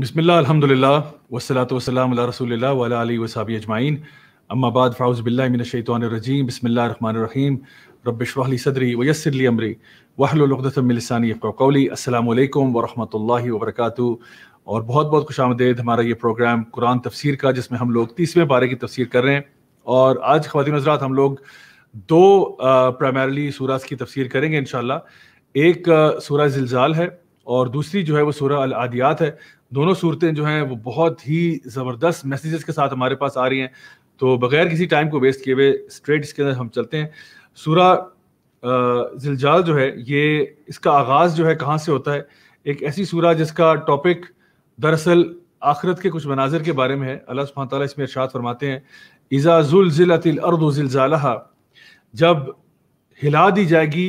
बिस्मिल्लाह अल्हम्दुलिल्लाह वस्सलातु वस्सलाम बसमिल्ल अलहमदिल्ला वसलात वसलाम रसूल वाली वसाबी अजमाइन रहीम फ़ाउज़बिल्लाशैतरजीम इशरह ली सदरी व यस्सिर ली अमरी व उक़दतम मिन लिसानी वाहलतमिलसानी कौली अस्सलामु अलैकुम व रहमतुल्लाहि व बरकातुहू और बहुत बहुत खुश आमदेद हमारा ये प्रोग्राम कुरान तफसीर का जिसमें हम लोग तीसवें बारे की तफसीर कर रहे हैं और आज ख़वातीन हजरात हम लोग दो प्राइमरीली सूरज की तफसीर करेंगे इन एक सूरह जिलजाल है और दूसरी जो है वो सूर्य अल आदियात है दोनों सूरतें जो हैं वो बहुत ही ज़बरदस्त मैसेजेस के साथ हमारे पास आ रही हैं तो बगैर किसी टाइम को वेस्ट किए हुए स्ट्रेट इसके अंदर हम चलते हैं सूरह जिलजाल जो है ये इसका आगाज़ जो है कहाँ से होता है एक ऐसी सूर जिसका टॉपिक दरअसल आखरत के कुछ मनाजिर के बारे में है अल्लाह सुबह ताली इसमें इर्शाद फरमाते हैं इज़ा जुलजिलतिल अर्द जिलजाला जब हिला दी जाएगी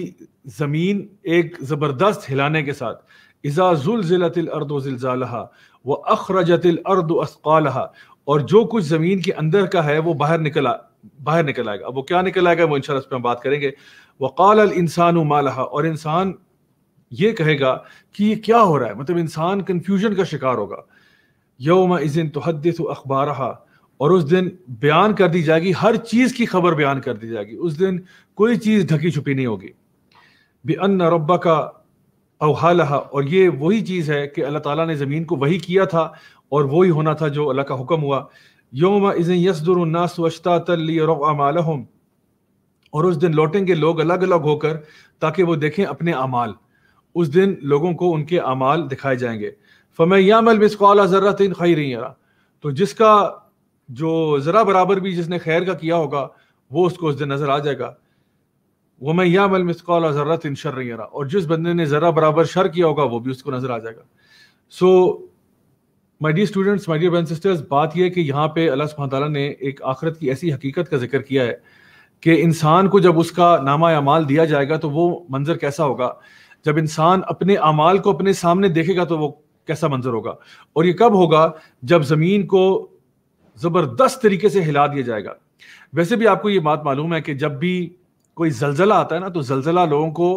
ज़मीन एक ज़बरदस्त हिलाने के साथ इज़ा जुल अर्द जिलजालहा व अर्द असकालहा और जो कुछ ज़मीन के अंदर का है वो बाहर निकला बाहर निकल आएगा अब वो क्या निकल आएगा वो इन इस हम बात करेंगे वक़ाल अल इंसान मालहा और इंसान ये कहेगा कि ये क्या हो रहा है मतलब इंसान कन्फ्यूजन का शिकार होगा यौम इज़िन तहदस अखबार और उस दिन बयान कर दी जाएगी हर चीज़ की खबर बयान कर दी जाएगी उस दिन कोई चीज़ ढकी छुपी नहीं होगी बे अन्न रब्बा का अवहा और ये वही चीज़ है कि अल्लाह ताला ने ज़मीन को वही किया था और वही होना था जो अल्लाह का हुक्म हुआ योम इज़न रम और उस दिन लौटेंगे लोग अलग अलग होकर ताकि वो देखें अपने अमाल उस दिन लोगों को उनके अमाल दिखाए जाएंगे फ़मै यामल मिसकौला ज़र्रत इन खैरी तो जिसका जो ज़रा बराबर भी जिसने खैर का किया होगा वो उसको उस दिन नज़र आ जाएगा वो वह यामल और ज़र्रत इन शर यरा और जिस बंदे ने ज़रा बराबर शर किया होगा वो भी उसको नज़र आ जाएगा so my dear students my dear बहन सिस्टर्स बात यह कि यहाँ पे अल्लाह सुबह ने एक आखरत की ऐसी हकीकत का जिक्र किया है कि इंसान को जब उसका नामा अमाल दिया जाएगा तो वो मंजर कैसा होगा जब इंसान अपने अमाल को अपने सामने देखेगा तो वो कैसा मंजर होगा और ये कब होगा जब ज़मीन को ज़बरदस्त तरीके से हिला दिया जाएगा वैसे भी आपको ये बात मालूम है कि जब भी कोई जलजला आता है ना तो जलजला लोगों को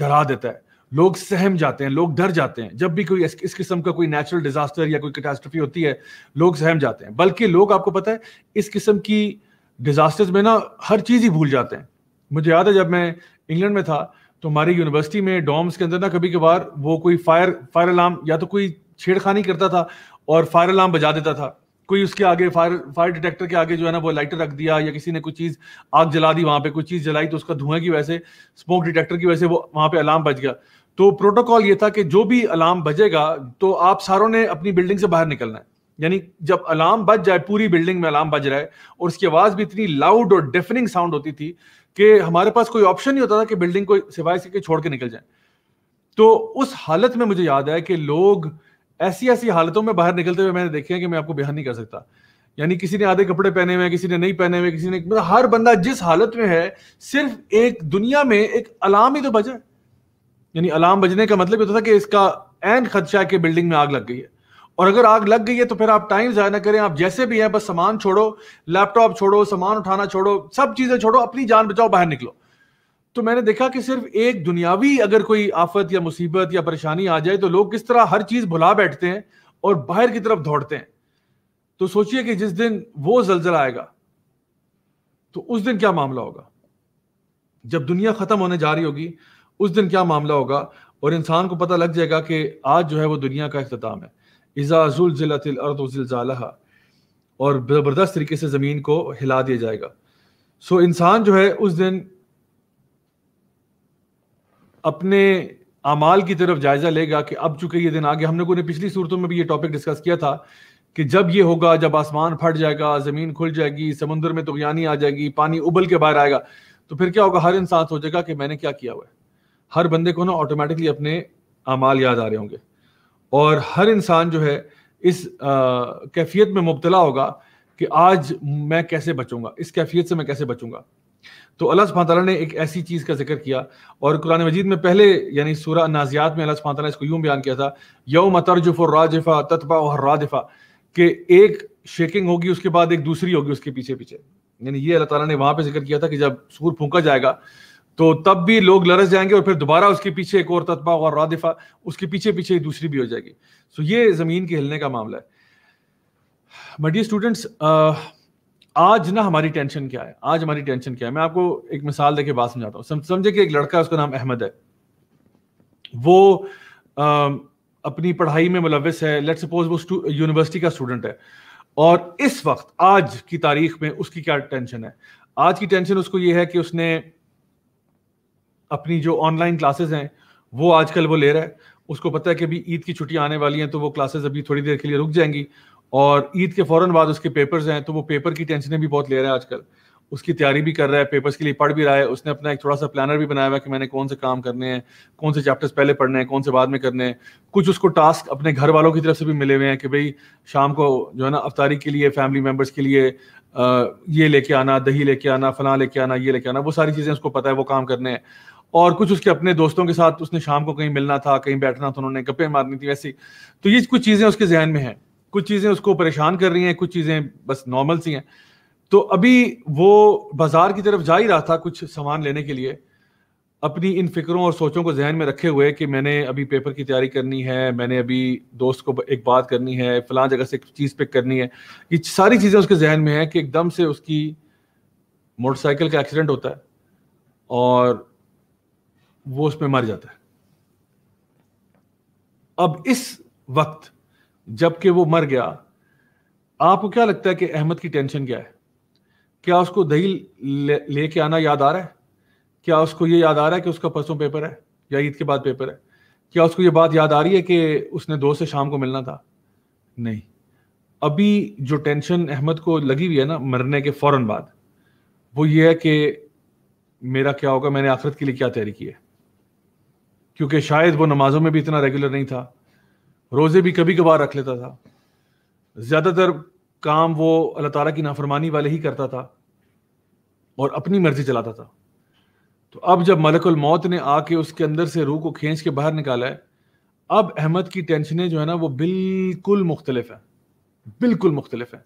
डरा देता है लोग सहम जाते हैं लोग डर जाते हैं जब भी कोई इस, इस किस्म का कोई नेचुरल डिजास्टर या कोई कैटास्ट्रफी होती है लोग सहम जाते हैं बल्कि लोग आपको पता है इस किस्म की डिजास्टर्स में ना हर चीज़ ही भूल जाते हैं मुझे याद है जब मैं इंग्लैंड में था तो हमारी यूनिवर्सिटी में डॉम्स के अंदर ना कभी कभार वो कोई फायर फायर अलार्म या तो कोई छेड़खानी करता था और फायर अलार्म बजा देता था कोई उसके आगे फायर फायर डिटेक्टर के आगे जो है ना वो लाइटर रख दिया या किसी ने कोई चीज़ आग जला दी वहां पे कोई चीज़ जलाई तो उसका धुएं की वजह से स्मोक डिटेक्टर की वजह से वो वहां पे अलार्म बज गया तो प्रोटोकॉल ये था कि जो भी अलार्म बजेगा तो आप सारों ने अपनी बिल्डिंग से बाहर निकलना है यानी जब अलार्म बज जाए पूरी बिल्डिंग में अलार्म बज रहा है और उसकी आवाज़ भी इतनी लाउड और डेफनिंग साउंड होती थी कि हमारे पास कोई ऑप्शन नहीं होता था कि बिल्डिंग को सिवाय से छोड़ के निकल जाए तो उस हालत में मुझे याद है कि लोग ऐसी ऐसी हालतों में बाहर निकलते हुए मैंने देखे हैं कि मैं आपको बयान नहीं कर सकता यानी किसी ने आधे कपड़े पहने हुए किसी ने नहीं पहने हुए किसी ने मतलब हर बंदा जिस हालत में है सिर्फ एक दुनिया में एक अलार्म ही तो बजा यानी अलार्म बजने का मतलब ये तो था कि इसका एन खदशा के बिल्डिंग में आग लग गई है और अगर आग लग गई है तो फिर आप टाइम ज़ाया ना करें आप जैसे भी हैं बस सामान छोड़ो लैपटॉप छोड़ो सामान उठाना छोड़ो सब चीज़ें छोड़ो अपनी जान बचाओ बाहर निकलो तो मैंने देखा कि सिर्फ एक दुनियावी अगर कोई आफत या मुसीबत या परेशानी आ जाए तो लोग किस तरह हर चीज भुला बैठते हैं और बाहर की तरफ दौड़ते हैं तो सोचिए कि जिस दिन वो जलजला आएगा तो उस दिन क्या मामला होगा जब दुनिया खत्म होने जा रही होगी उस दिन क्या मामला होगा और इंसान को पता लग जाएगा कि आज जो है वो दुनिया का अख्ताम है इजाजुल जिलातिल और ज़बरदस्त तरीके से ज़मीन को हिला दिया जाएगा सो इंसान जो है उस दिन अपने अमाल की तरफ जायजा लेगा कि अब चुके ये दिन आ गया हम लोगों ने पिछली सूरतों में भी ये टॉपिक डिस्कस किया था कि जब ये होगा जब आसमान फट जाएगा जमीन खुल जाएगी समुद्र में तुगयानी आ जाएगी पानी उबल के बाहर आएगा तो फिर क्या होगा हर इंसान सोचेगा कि मैंने क्या किया हुआ है हर बंदे को ना ऑटोमेटिकली अपने अमाल याद आ रहे होंगे और हर इंसान जो है इस कैफियत में मुबतला होगा कि आज मैं कैसे बचूंगा इस कैफियत से मैं कैसे बचूंगा तो अल्लाह सुबह ने एक ऐसी चीज़ का जिक्र किया और कुरान मजीद में पहले यानी सूरा नाजियात में अल्लाह सुबह इसको यूं बयान किया था यो तर्जुफ और राजफा ततबा और राजफा के एक शेकिंग होगी उसके बाद एक दूसरी होगी उसके पीछे पीछे यानी ये अल्लाह तला ने वहाँ पर जिक्र किया था कि जब सूर फूका जाएगा तो तब भी लोग लरस जाएंगे और फिर दोबारा उसके पीछे एक और ततबा और रादिफा उसके पीछे पीछे दूसरी भी हो जाएगी सो ये ज़मीन के हिलने का मामला है मडियर स्टूडेंट्स आज ना हमारी टेंशन क्या है आज हमारी टेंशन क्या है मैं आपको एक मिसाल देके बात समझाता हूँ समझे कि एक लड़का उसका नाम अहमद है वो आ, अपनी पढ़ाई में मुलविस है लेट सपोज वो यूनिवर्सिटी का स्टूडेंट है और इस वक्त आज की तारीख में उसकी क्या टेंशन है आज की टेंशन उसको ये है कि उसने अपनी जो ऑनलाइन क्लासेस हैं वो आजकल वो ले रहा है उसको पता है कि अभी ईद की छुट्टी आने वाली है तो वो क्लासेस अभी थोड़ी देर के लिए रुक जाएंगी और ईद के फौरन बाद उसके पेपर्स हैं तो वो पेपर की टेंशनें भी बहुत ले रहा है आजकल उसकी तैयारी भी कर रहा है पेपर्स के लिए पढ़ भी रहा है उसने अपना एक थोड़ा सा प्लानर भी बनाया हुआ है कि मैंने कौन से काम करने हैं कौन से चैप्टर्स पहले पढ़ने हैं कौन से बाद में करने हैं कुछ उसको टास्क अपने घर वालों की तरफ से भी मिले हुए हैं कि भाई शाम को जो है ना अफतारी के लिए फैमिली मेम्बर्स के लिए ये लेके आना दही लेके आना फलां लेके आना ये लेके आना वो सारी चीज़ें उसको पता है वो काम करने हैं और कुछ उसके अपने दोस्तों के साथ उसने शाम को कहीं मिलना था कहीं बैठना था उन्होंने गप्पे मारनी थी वैसी तो ये कुछ चीज़ें उसके जहन में हैं कुछ चीज़ें उसको परेशान कर रही हैं कुछ चीज़ें बस नॉर्मल सी हैं तो अभी वो बाज़ार की तरफ जा ही रहा था कुछ सामान लेने के लिए अपनी इन फिक्रों और सोचों को जहन में रखे हुए कि मैंने अभी पेपर की तैयारी करनी है मैंने अभी दोस्त को एक बात करनी है फ़लाँ जगह से एक चीज़ पिक करनी है ये सारी चीज़ें उसके जहन में है कि एकदम से उसकी मोटरसाइकिल का एक्सीडेंट होता है और वो उसमें मर जाता है अब इस वक्त जबकि वो मर गया आपको क्या लगता है कि अहमद की टेंशन क्या है क्या उसको दही लेके ले आना याद आ रहा है क्या उसको ये याद आ रहा है कि उसका परसों पेपर है या ईद के बाद पेपर है क्या उसको ये बात याद आ रही है कि उसने दोस्त से शाम को मिलना था नहीं अभी जो टेंशन अहमद को लगी हुई है ना मरने के फौरन बाद वो ये है कि मेरा क्या होगा मैंने आखिरत के लिए क्या तैयारी की है क्योंकि शायद वो नमाजों में भी इतना रेगुलर नहीं था रोज़े भी कभी कभार रख लेता था ज़्यादातर काम वो अल्लाह ताला की नाफरमानी वाले ही करता था और अपनी मर्जी चलाता था तो अब जब मलकुल मौत ने आके उसके अंदर से रूह को खींच के बाहर निकाला है अब अहमद की टेंशनें जो है ना वो बिल्कुल मुख्तलिफ हैं बिल्कुल मुख्तलिफ हैं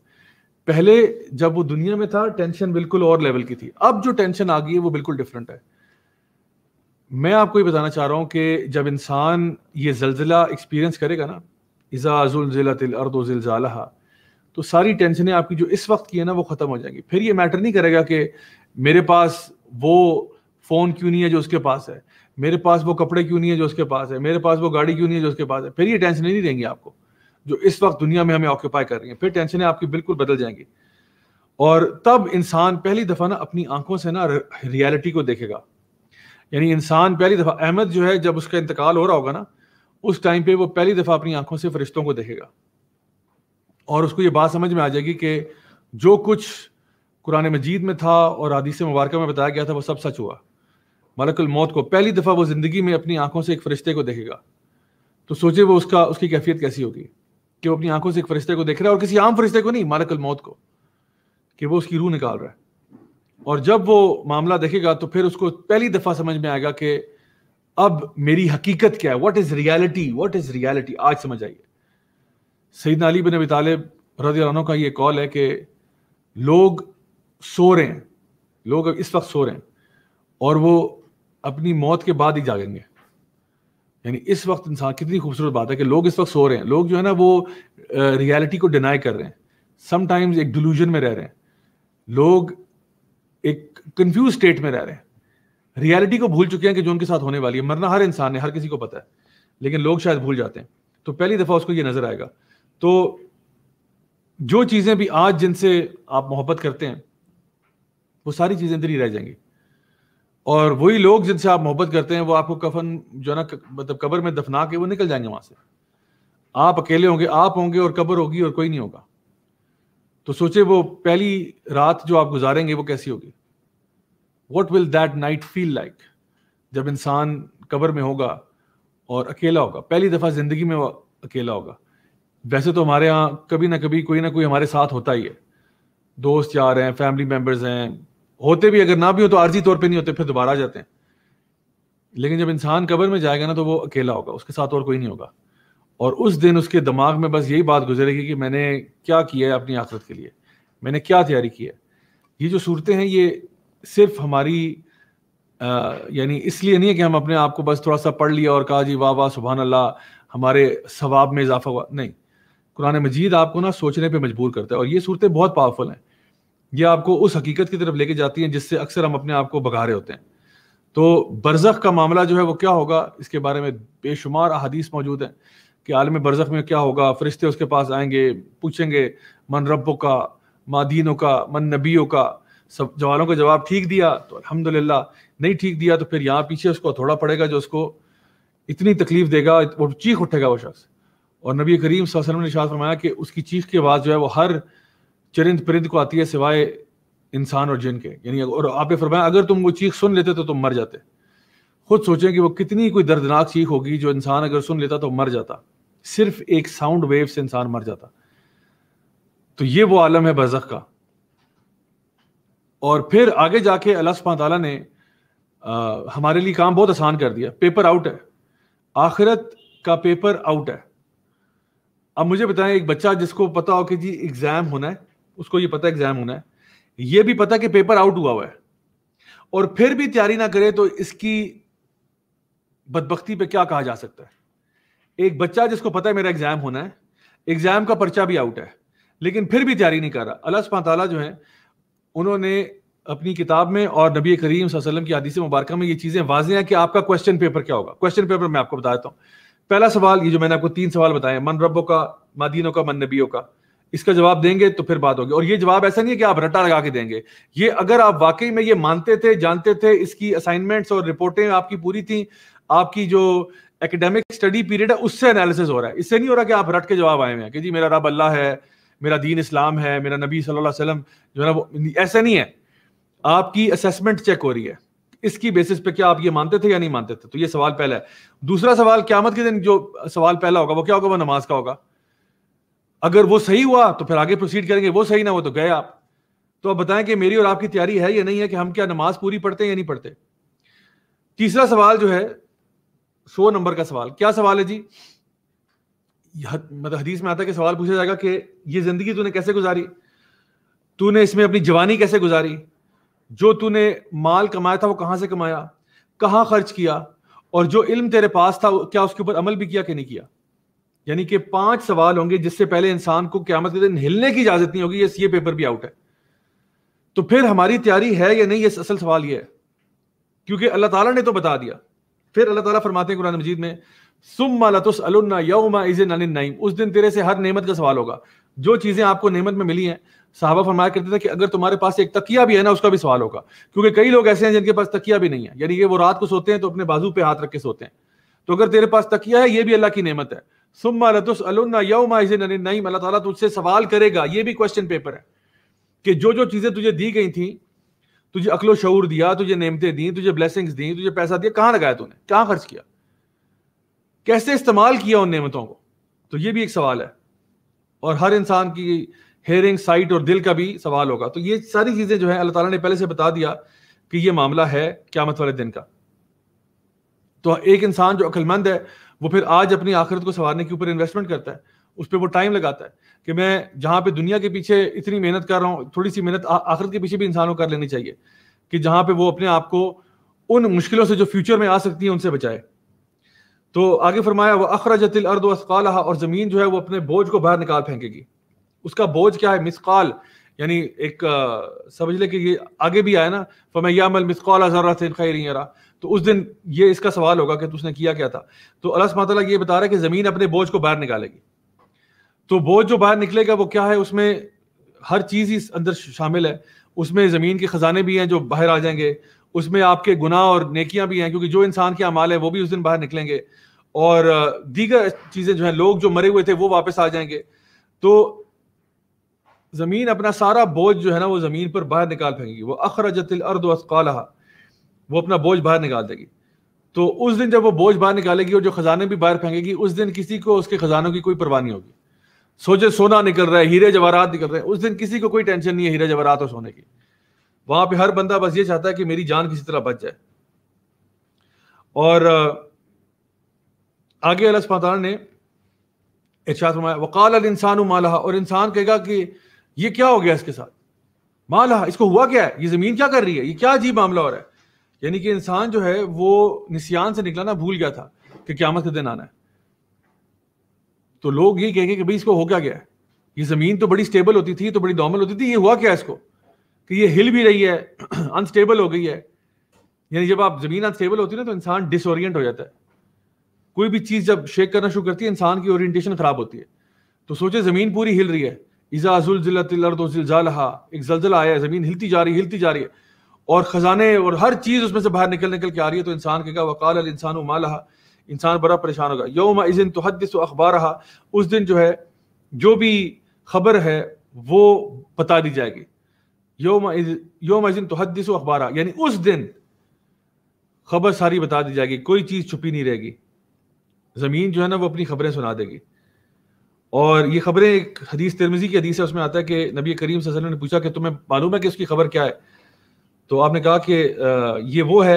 पहले जब वो दुनिया में था टेंशन बिल्कुल और लेवल की थी अब जो टेंशन आ गई है वो बिल्कुल डिफरेंट है मैं आपको ये बताना चाह रहा हूँ कि जब इंसान ये जलजिला एक्सपीरियंस करेगा ना इज़ाजुलजिला जिलजाला तो सारी टेंशनें आपकी जो इस वक्त की है ना वो ख़त्म हो जाएंगी फिर ये मैटर नहीं करेगा कि मेरे पास वो फ़ोन क्यों नहीं है जो उसके पास है मेरे पास वो कपड़े क्यों नहीं है जो उसके पास है मेरे पास वो गाड़ी क्यों नहीं है जो उसके पास है फिर ये टेंशनें नहीं देंगी आपको जो इस वक्त दुनिया में हमें ऑक्यूपाई कर रही है फिर टेंशनें आपकी बिल्कुल बदल जाएंगी और तब इंसान पहली दफ़ा ना अपनी आंखों से ना रियलिटी को देखेगा यानी इंसान पहली दफ़ा अहमद जो है जब उसका इंतकाल हो रहा होगा ना उस टाइम पे वो पहली दफ़ा अपनी आंखों से फरिश्तों को देखेगा और उसको ये बात समझ में आ जाएगी कि जो कुछ कुरान मजीद में था और आदिश मुबारक में बताया गया था वो सब सच हुआ मलकुल मौत को पहली दफ़ा वो ज़िंदगी में अपनी आंखों से एक फ़रिश्ते को देखेगा तो सोचे वो उसका उसकी कैफियत कैसी होगी कि वो अपनी आंखों से एक फरिश्ते को देख रहा है और किसी आम फरिश्ते को नहीं मालकुल मौत को कि वो उसकी रूह निकाल रहा है और जब वो मामला देखेगा तो फिर उसको पहली दफा समझ में आएगा कि अब मेरी हकीकत क्या है what is reality what is reality आज समझ आइए सईद अली बिन अबी तालिब का ये कॉल है कि लोग सो रहे हैं लोग इस वक्त सो रहे हैं और वो अपनी मौत के बाद ही जागेंगे यानी इस वक्त इंसान कितनी खूबसूरत बात है कि लोग इस वक्त सो रहे हैं लोग जो है ना वो रियलिटी को डिनाई कर रहे हैं समटाइम्स एक डिलूजन में रह रहे हैं लोग एक कंफ्यूज स्टेट में रह रहे हैं रियलिटी को भूल चुके हैं कि जो उनके साथ होने वाली है मरना हर इंसान है हर किसी को पता है लेकिन लोग शायद भूल जाते हैं तो पहली दफ़ा उसको ये नज़र आएगा तो जो चीज़ें भी आज जिनसे आप मोहब्बत करते हैं वो सारी चीज़ें अंदर ही रह जाएंगी और वही लोग जिनसे आप मोहब्बत करते हैं वो आपको कफन जो है ना मतलब कब्र में दफना के वो निकल जाएंगे वहां से आप अकेले होंगे आप होंगे और कब्र होगी और कोई नहीं होगा तो सोचे वो पहली रात जो आप गुजारेंगे वो कैसी होगी what will that night feel like जब इंसान कबर में होगा और अकेला होगा पहली दफ़ा ज़िंदगी में वो अकेला होगा वैसे तो हमारे यहाँ कभी ना कभी कोई ना कोई हमारे साथ होता ही है दोस्त यार हैं फैमिली मेम्बर्स हैं होते भी अगर ना भी हो तो आर्जी तौर पे नहीं होते फिर दोबारा आ जाते हैं लेकिन जब इंसान कबर में जाएगा ना तो वो अकेला होगा उसके साथ और कोई नहीं होगा और उस दिन उसके दिमाग में बस यही बात गुजरेगी कि मैंने क्या किया है अपनी आखिरत के लिए मैंने क्या तैयारी की है ये जो सूरतें हैं ये सिर्फ हमारी यानी इसलिए नहीं है कि हम अपने आप को बस थोड़ा सा पढ़ लिया और कहा जी वाह वाह सुबह अल्लाह हमारे सवाब में इजाफा हुआ नहीं कुरान मजीद आपको ना सोचने पर मजबूर करता है और ये सूरतें बहुत पावरफुल हैं ये आपको उस हकीकत की तरफ लेके जाती हैं जिससे अक्सर हम अपने आप को भगा रहे होते हैं तो बरजख का मामला जो है वो क्या होगा इसके बारे में बेशुमार अहादीस मौजूद हैं कि आलम बरसक में क्या होगा फरिश्ते उसके पास आएंगे पूछेंगे मन रबों का मादीनों का मन नबियों का सब जवानों का जवाब ठीक दिया तो अलहमदिल्ला नहीं ठीक दिया तो फिर यहाँ पीछे उसको थोड़ा पड़ेगा जो उसको इतनी तकलीफ देगा वो चीख उठेगा वो शख्स और नबी करीम वसल्लम ने शाह फरमाया कि उसकी चीख की आवाज़ जो है वो हर चरिंद परिंद को आती है सिवाय इंसान और जिन के यानी और आपने फरमाया अगर तुम वो चीख सुन लेते तो तुम मर जाते खुद सोचें कि वो कितनी कोई दर्दनाक चीख होगी जो इंसान अगर सुन लेता तो मर जाता सिर्फ एक साउंड वेव से इंसान मर जाता तो ये वो आलम है बजख का और फिर आगे जाके अल्लाह तला ने आ, हमारे लिए काम बहुत आसान कर दिया पेपर आउट है आखिरत का पेपर आउट है अब मुझे बताएं एक बच्चा जिसको पता हो कि जी एग्जाम होना है उसको ये पता एग्जाम होना है ये भी पता कि पेपर आउट हुआ हुआ है और फिर भी तैयारी ना करे तो इसकी बदबख्ती पे क्या कहा जा सकता है एक बच्चा जिसको पता है मेरा एग्जाम होना है एग्जाम का पर्चा भी आउट है लेकिन फिर भी तैयारी नहीं कर रहा अल्लाह पाताला जो है उन्होंने अपनी किताब में और नबी करीम वसल्लम की हदीस मुबारक में ये चीज़ें वाजे हैं कि आपका क्वेश्चन पेपर क्या होगा क्वेश्चन पेपर मैं आपको बता देता हूँ पहला सवाल ये जो मैंने आपको तीन सवाल बताए मन रबो का मदीनों का मन नबियों का इसका जवाब देंगे तो फिर बात होगी और ये जवाब ऐसा नहीं है कि आप रटा लगा के देंगे ये अगर आप वाकई में ये मानते थे जानते थे इसकी असाइनमेंट्स और रिपोर्टें आपकी पूरी थी आपकी जो एकेडमिक स्टडी पीरियड है उससे एनालिसिस हो रहा है इससे नहीं हो रहा कि आप रट के जवाब आए हैं कि जी मेरा रब अल्लाह है मेरा दीन इस्लाम है मेरा नबी सल्लल्लाहु अलैहि वसल्लम जो है ना वो ऐसा नहीं है आपकी असेसमेंट चेक हो रही है इसकी बेसिस पे क्या आप ये मानते थे या नहीं मानते थे तो ये सवाल पहला है दूसरा सवाल क्यामत के दिन जो सवाल पहला होगा वो क्या होगा वो नमाज का होगा अगर वो सही हुआ तो फिर आगे प्रोसीड करेंगे वो सही ना हो तो गए आप तो आप बताएं कि मेरी और आपकी तैयारी है या नहीं है कि हम क्या नमाज पूरी पढ़ते हैं या नहीं पढ़ते तीसरा सवाल जो है सौ नंबर का सवाल क्या सवाल है जी मतलब हदीस में आता है कि सवाल पूछा जाएगा कि ये जिंदगी तूने कैसे गुजारी तूने इसमें अपनी जवानी कैसे गुजारी जो तूने माल कमाया था वो कहां से कमाया कहां खर्च किया और जो इल्म तेरे पास था क्या उसके ऊपर अमल भी किया कि नहीं किया यानी कि पांच सवाल होंगे जिससे पहले इंसान को क्या मतलब हिलने की इजाजत नहीं होगी ये ये पेपर भी आउट है तो फिर हमारी तैयारी है या नहीं ये असल सवाल ये है क्योंकि अल्लाह ताला ने तो बता दिया फिर अल्लाह ताला फरमाते हैं कुरान मजीद में सुम्मा लतुस यौमा उस दिन तेरे से हर नेमत का सवाल होगा जो चीज़ें आपको नेमत में मिली हैं साहबा फरमाया करते थे कि अगर तुम्हारे पास एक तकिया भी है ना उसका भी सवाल होगा क्योंकि कई लोग ऐसे हैं जिनके पास तकिया भी नहीं है यानी ये वो रात को सोते हैं तो अपने बाजू पे हाथ रख के सोते हैं तो अगर तेरे पास तकिया है ये भी अल्लाह की नेमत है सुम्मा लतुस अलुन्ना यौमा इज अल्लाह ताला तुझसे सवाल करेगा ये भी क्वेश्चन पेपर है कि जो जो चीज़ें तुझे दी गई थी तुझे अकलो शूर दिया तुझे नेमते दी तुझे ब्लेसिंग्स दी तुझे पैसा दिया कहाँ लगाया तूने कहां खर्च किया कैसे इस्तेमाल किया उन नेमतों को तो ये भी एक सवाल है और हर इंसान की हेयरिंग साइट और दिल का भी सवाल होगा तो ये सारी चीजें जो है अल्लाह ताला ने पहले से बता दिया कि ये मामला है मत वाले दिन का तो एक इंसान जो अक्लमंद है वो फिर आज अपनी आखिरत को संवारने के ऊपर इन्वेस्टमेंट करता है उस पर वो टाइम लगाता है कि मैं जहाँ पे दुनिया के पीछे इतनी मेहनत कर रहा हूँ थोड़ी सी मेहनत आखिरत के पीछे भी इंसान को कर लेनी चाहिए कि जहाँ पे वो अपने आप को उन मुश्किलों से जो फ्यूचर में आ सकती है उनसे बचाए तो आगे फरमाया वह जतिल अर्द वाल और ज़मीन जो है वो अपने बोझ को बाहर निकाल फेंकेगी उसका बोझ क्या है मिसकाल यानी एक आ, समझ ले कि ये आगे भी आया ना फमै यामल मिसकाल जरा खैर यरा तो उस दिन ये इसका सवाल होगा कि उसने किया क्या था तो अल्लाह ये बता रहा है कि ज़मीन अपने बोझ को बाहर निकालेगी तो बोझ जो बाहर निकलेगा वो क्या है उसमें हर चीज ही अंदर शामिल है उसमें जमीन के खजाने भी हैं जो बाहर आ जाएंगे उसमें आपके गुनाह और नेकियां भी हैं क्योंकि जो इंसान के अमाल है वो भी उस दिन बाहर निकलेंगे और दीगर चीजें जो हैं लोग जो मरे हुए थे वो वापस आ जाएंगे तो जमीन अपना सारा बोझ जो है ना वो जमीन पर बाहर निकाल फेंगी वो अखरजतिल अर्द वो अपना बोझ बाहर निकाल देगी तो उस दिन जब वो बोझ बाहर निकालेगी और जो खजाने भी बाहर फेंकेगी उस दिन किसी को उसके खजानों की कोई परवाह नहीं होगी सोचे सोना निकल रहा है हीरे जवाहरात निकल रहे हैं उस दिन किसी को कोई टेंशन नहीं है हीरे जवाहरात और सोने की वहां पे हर बंदा बस ये चाहता है कि मेरी जान किसी तरह बच जाए और आगे अल्लाह ने इर्शाद फरमाया वकाल अल इंसान माला और इंसान कहेगा कि ये क्या हो गया इसके साथ माला इसको हुआ क्या है ये ज़मीन क्या कर रही है ये क्या अजीब मामला हो रहा है यानी कि इंसान जो है वो निशान से निकला ना भूल गया था कि क्यामत के दिन आना है तो लोग ये कहेंगे कि भाई इसको हो क्या गया ये ज़मीन तो बड़ी स्टेबल होती थी तो बड़ी नॉर्मल होती थी ये हुआ क्या इसको कि ये हिल भी रही है अनस्टेबल हो गई है यानी जब आप ज़मीन अनस्टेबल होती है ना तो इंसान डिसोरियंट हो जाता है कोई भी चीज़ जब शेक करना शुरू करती है इंसान की ओरिएंटेशन ख़राब होती है तो सोचे ज़मीन पूरी हिल रही है इजा इजाजुल जिलतलजालहा एक जलजला आया ज़मीन हिलती जा रही हिलती जा रही है और ख़जाने और हर चीज़ उसमें से बाहर निकल निकल के आ रही है तो इंसान के कहा वकाल इंसान उमा लहा इंसान बड़ा परेशान होगा योम इज़िन तहदस अखबार रहा उस दिन जो है जो भी खबर है वो बता दी जाएगी योम योम इज़िन तहदस अखबार यानी उस दिन खबर सारी बता दी जाएगी कोई चीज़ छुपी नहीं रहेगी ज़मीन जो है ना वो अपनी खबरें सुना देगी और ये खबरें एक हदीस तिरमिजी की हदीस है उसमें आता है कि नबी करीम वसल्लम ने पूछा कि तुम्हें मालूम है कि उसकी खबर क्या है तो आपने कहा कि ये वो है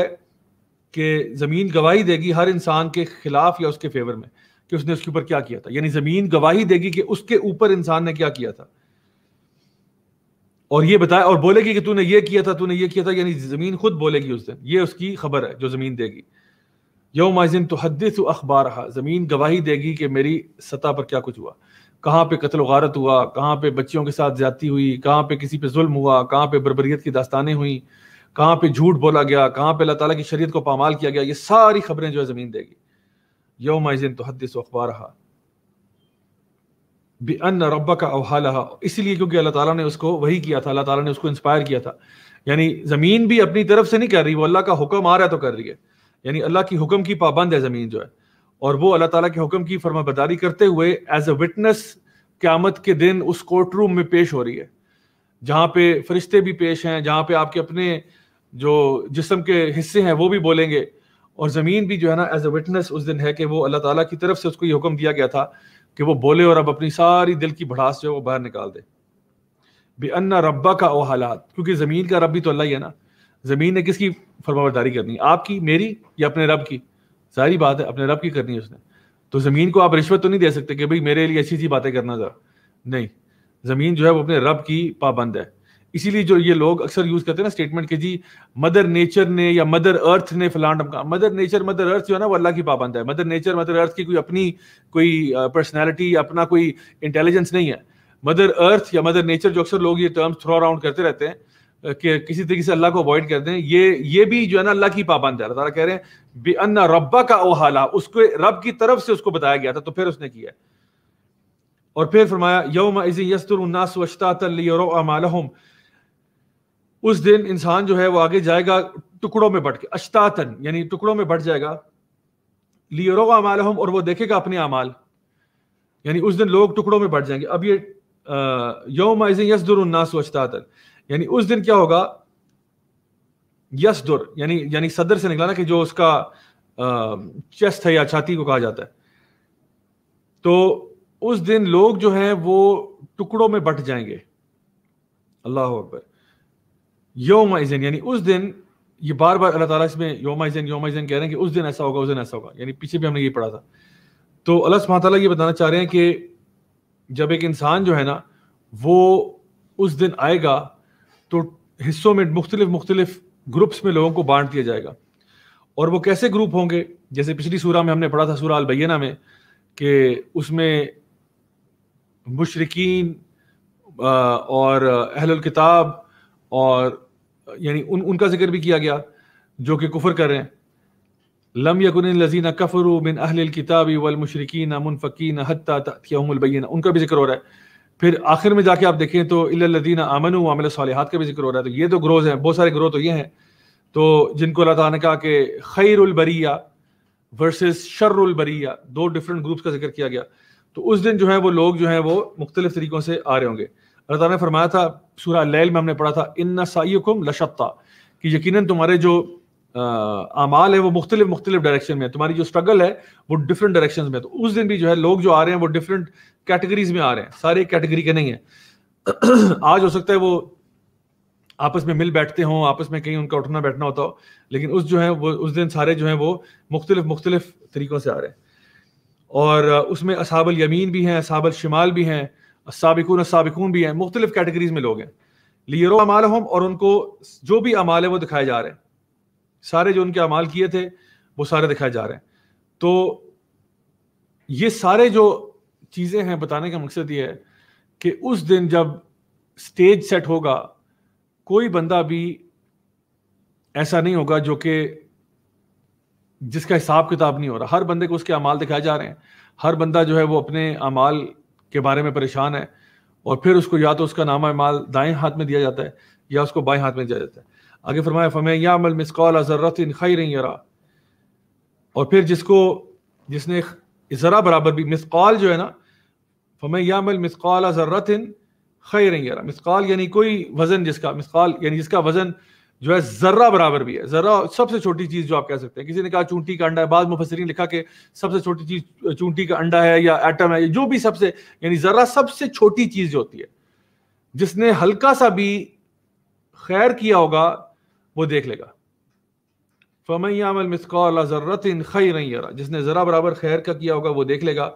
कि ज़मीन गवाही देगी हर इंसान के खिलाफ या उसके फेवर में कि उसने उसके ऊपर क्या किया था यानी ज़मीन गवाही देगी कि उसके ऊपर इंसान ने क्या किया था और ये बताए और बोलेगी कि तूने ये किया था तूने ये किया था यानी ज़मीन खुद बोलेगी उस दिन ये उसकी खबर है जो ज़मीन देगी यो माजिन तो हदस अखबार रहा ज़मीन गवाही देगी कि मेरी सतह पर क्या कुछ हुआ कहाँ पे कत्ल गारत हुआ कहाँ पे बच्चियों के साथ ज्यादा हुई कहाँ पे किसी पे जुल्म हुआ कहाँ पे बरबरीत की दास्तानें हुई कहाँ पे झूठ बोला गया कहाँ पे अल्लाह ताला की शरीयत को पामाल किया गया ये सारी खबरें जो है ज़मीन देगी यौमाजिन तो हदस अखबार अन रब्बा का अवहाल इसीलिए क्योंकि अल्लाह ताला ने उसको वही किया था अल्लाह ताला ने उसको इंस्पायर किया था यानी ज़मीन भी अपनी तरफ से नहीं कर रही वो अल्लाह का हुक्म आ रहा है तो कर रही है यानी अल्लाह की हुक्म की पाबंद है ज़मीन जो है और वो अल्लाह ताला के हुक्म की फर्माबरदारी करते हुए एज अ विटनेस क़्यामत के दिन उस कोर्ट रूम में पेश हो रही है जहाँ पे फरिश्ते भी पेश हैं जहाँ पे आपके अपने जो जिसम के हिस्से हैं वो भी बोलेंगे और ज़मीन भी जो है ना एज ए विटनेस उस दिन है कि वो अल्लाह ताला की तरफ से उसको ये हुक्म दिया गया था कि वो बोले और अब अपनी सारी दिल की भड़ास जो है वो बाहर निकाल दे बेअन्ना रब्बा का ओ हालात क्योंकि ज़मीन का रब भी तो अल्लाह ही है ना ज़मीन ने किसकी फरमावरदारी करनी आपकी मेरी या अपने रब की सारी बात है अपने रब की करनी है उसने तो ज़मीन को आप रिश्वत तो नहीं दे सकते कि भाई मेरे लिए अच्छी अच्छी बातें करना ज़रा नहीं ज़मीन जो है वो अपने रब की पाबंद है इसीलिए जो ये लोग अक्सर यूज करते हैं ना स्टेटमेंट के जी मदर नेचर ने या मदर अर्थ ने फलान का मदर नेचर मदर अर्थ जो है ना वो अल्लाह की पाबंद है मदर नेचर मदर अर्थ की कोई अपनी कोई पर्सनैलिटी अपना कोई इंटेलिजेंस नहीं है मदर अर्थ या मदर नेचर जो अक्सर लोग ये टर्म्स थ्रो अराउंड करते रहते हैं कि किसी तरीके से अल्लाह को अवॉइड करते हैं ये ये भी जो है ना अल्लाह की पाबंद है अल्लाह कह रहे हैं बे रब्बा का ओहाला उसको रब की तरफ से उसको बताया गया था तो फिर उसने किया और फिर फरमाया यौम यस्तुर उस दिन इंसान जो है वो आगे जाएगा टुकड़ों में बट के अश्तातन यानी टुकड़ों में बट जाएगा लियरो अमाल हम और वो देखेगा अपने अमाल यानी उस दिन लोग टुकड़ों में बट जाएंगे अब ये दुर उन्नास अश्तातन यानी उस दिन क्या होगा यसदुर यानी यानी सदर से निकला ना कि जो उसका चेस्ट है या छाती को कहा जाता है तो उस दिन लोग जो हैं वो टुकड़ों में बट जाएंगे अल्लाह अकबर योम इजन यानी उस दिन ये बार बार अल्लाह ताला इसमें योम इजन योम कह रहे हैं कि उस दिन ऐसा होगा उस दिन ऐसा होगा यानी पीछे भी हमने ये पढ़ा था तो अल्लाह सुबह ये बताना चाह रहे हैं कि जब एक इंसान जो है ना वो उस दिन आएगा तो हिस्सों में मुख्तलिफ मुख्तलिफ ग्रुप्स में लोगों को बांट दिया जाएगा और वो कैसे ग्रुप होंगे जैसे पिछली सूरा में हमने पढ़ा था सूरा अलबैना में कि उसमें मुशरकिन और अहल किताब और यानी उन उनका जिक्र भी किया गया जो कि कुफर कर रहे हैं लम यकुन लजीना कफर बिन अहल किताबी वल मुशरकिन मुनफकीन हत्याबैन उनका भी जिक्र हो रहा है फिर आखिर में जाके आप देखें तो इल्लदीन अमन वामिल सालिहात का भी जिक्र हो रहा है तो ये तो ग्रोज हैं बहुत सारे ग्रोह तो ये हैं तो जिनको अल्लाह ने कहा कि खैरबरिया वर्सेस शर्रबरिया दो डिफरेंट ग्रुप्स का जिक्र किया गया तो उस दिन जो है वो लोग जो है वो मुख्तलिफ तरीक़ों से आ रहे होंगे अल्लाह ताला ने फरमाया था सूरह लैल में हमने पढ़ा था इन साइकुम लशत्ता कि यकीनन तुम्हारे जो अमाल है वो मुख्तलिफ मुख्तलिफ डायरेक्शन में है तुम्हारी जो स्ट्रगल है वो डिफरेंट डायरेक्शन में तो उस दिन भी जो है लोग जो आ रहे हैं वो डिफरेंट कैटेगरीज में आ रहे हैं सारे कैटेगरी के नहीं है आज हो सकता है वो आपस में मिल बैठते हों आपस में कहीं उनका उठना बैठना होता हो लेकिन उस जो है वो उस दिन सारे जो हैं वो मुख्तलिफ मुख्तलिफ तरीक़ों से आ रहे हैं और उसमें असाबल यमीन भी हैं असाबल शिमाल भी हैं साबिकून और साबिकून भी हैं मुख्तलिफ कैटेगरीज में लोग हैं लियर अमाल हम और उनको जो भी अमाल है वो दिखाए जा रहे हैं सारे जो उनके अमाल किए थे वो सारे दिखाए जा रहे हैं तो ये सारे जो चीज़ें हैं बताने का मकसद ये है कि उस दिन जब स्टेज सेट होगा कोई बंदा भी ऐसा नहीं होगा जो कि जिसका हिसाब किताब नहीं हो रहा हर बंदे को उसके अमाल दिखाए जा रहे हैं हर बंदा जो है वो अपने अमाल के बारे में परेशान है और फिर उसको या तो उसका नामा माल दाएं हाथ में दिया जाता है या उसको बाएं हाथ में दिया जाता है आगे फरमाया फमे यामल मिसकॉल अजरत इन रही यरा और फिर जिसको जिसने ज़रा बराबर भी कॉल जो है ना फमे यामल मिसकॉल अजरत इन रही यरा मिसकॉल यानी कोई वज़न जिसका मिसकॉल यानी जिसका वज़न जो है जर्रा बराबर भी है जर्रा सबसे छोटी चीज जो आप कह सकते हैं किसी ने कहा चूंटी का अंडा है बाद मुफसरी ने लिखा कि सबसे छोटी चीज चूंटी का अंडा है या एटम है जो भी सबसे यानी जर्रा सबसे छोटी चीज जो होती है जिसने हल्का सा भी खैर किया होगा वो देख लेगा फमैया इन खई नहीं जिसने ज़रा बराबर खैर का किया होगा वो देख लेगा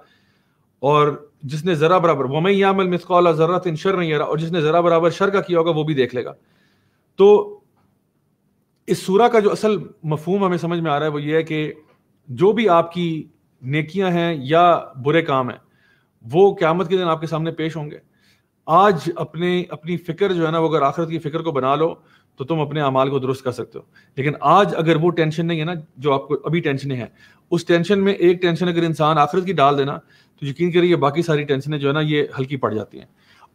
और जिसने ज़रा बराबर वमैयामल मिसकॉल ज़र्रत इन शर नहीं यरा और जिसने ज़रा बराबर शर का किया होगा वो भी देख लेगा तो इस सूरा का जो असल मफहम हमें समझ में आ रहा है वो ये है कि जो भी आपकी नेकियां हैं या बुरे काम हैं वो क़्यामत के दिन आपके सामने पेश होंगे आज अपने अपनी फ़िक्र जो है ना वो अगर आखिरत की फ़िक्र को बना लो तो तुम अपने अमाल को दुरुस्त कर सकते हो लेकिन आज अगर वो टेंशन नहीं है ना जो आपको अभी टेंशन हैं उस टेंशन में एक टेंशन अगर इंसान आखिरत की डाल देना तो यकीन करिए बाकी सारी टेंशनें जो है ना ये हल्की पड़ जाती हैं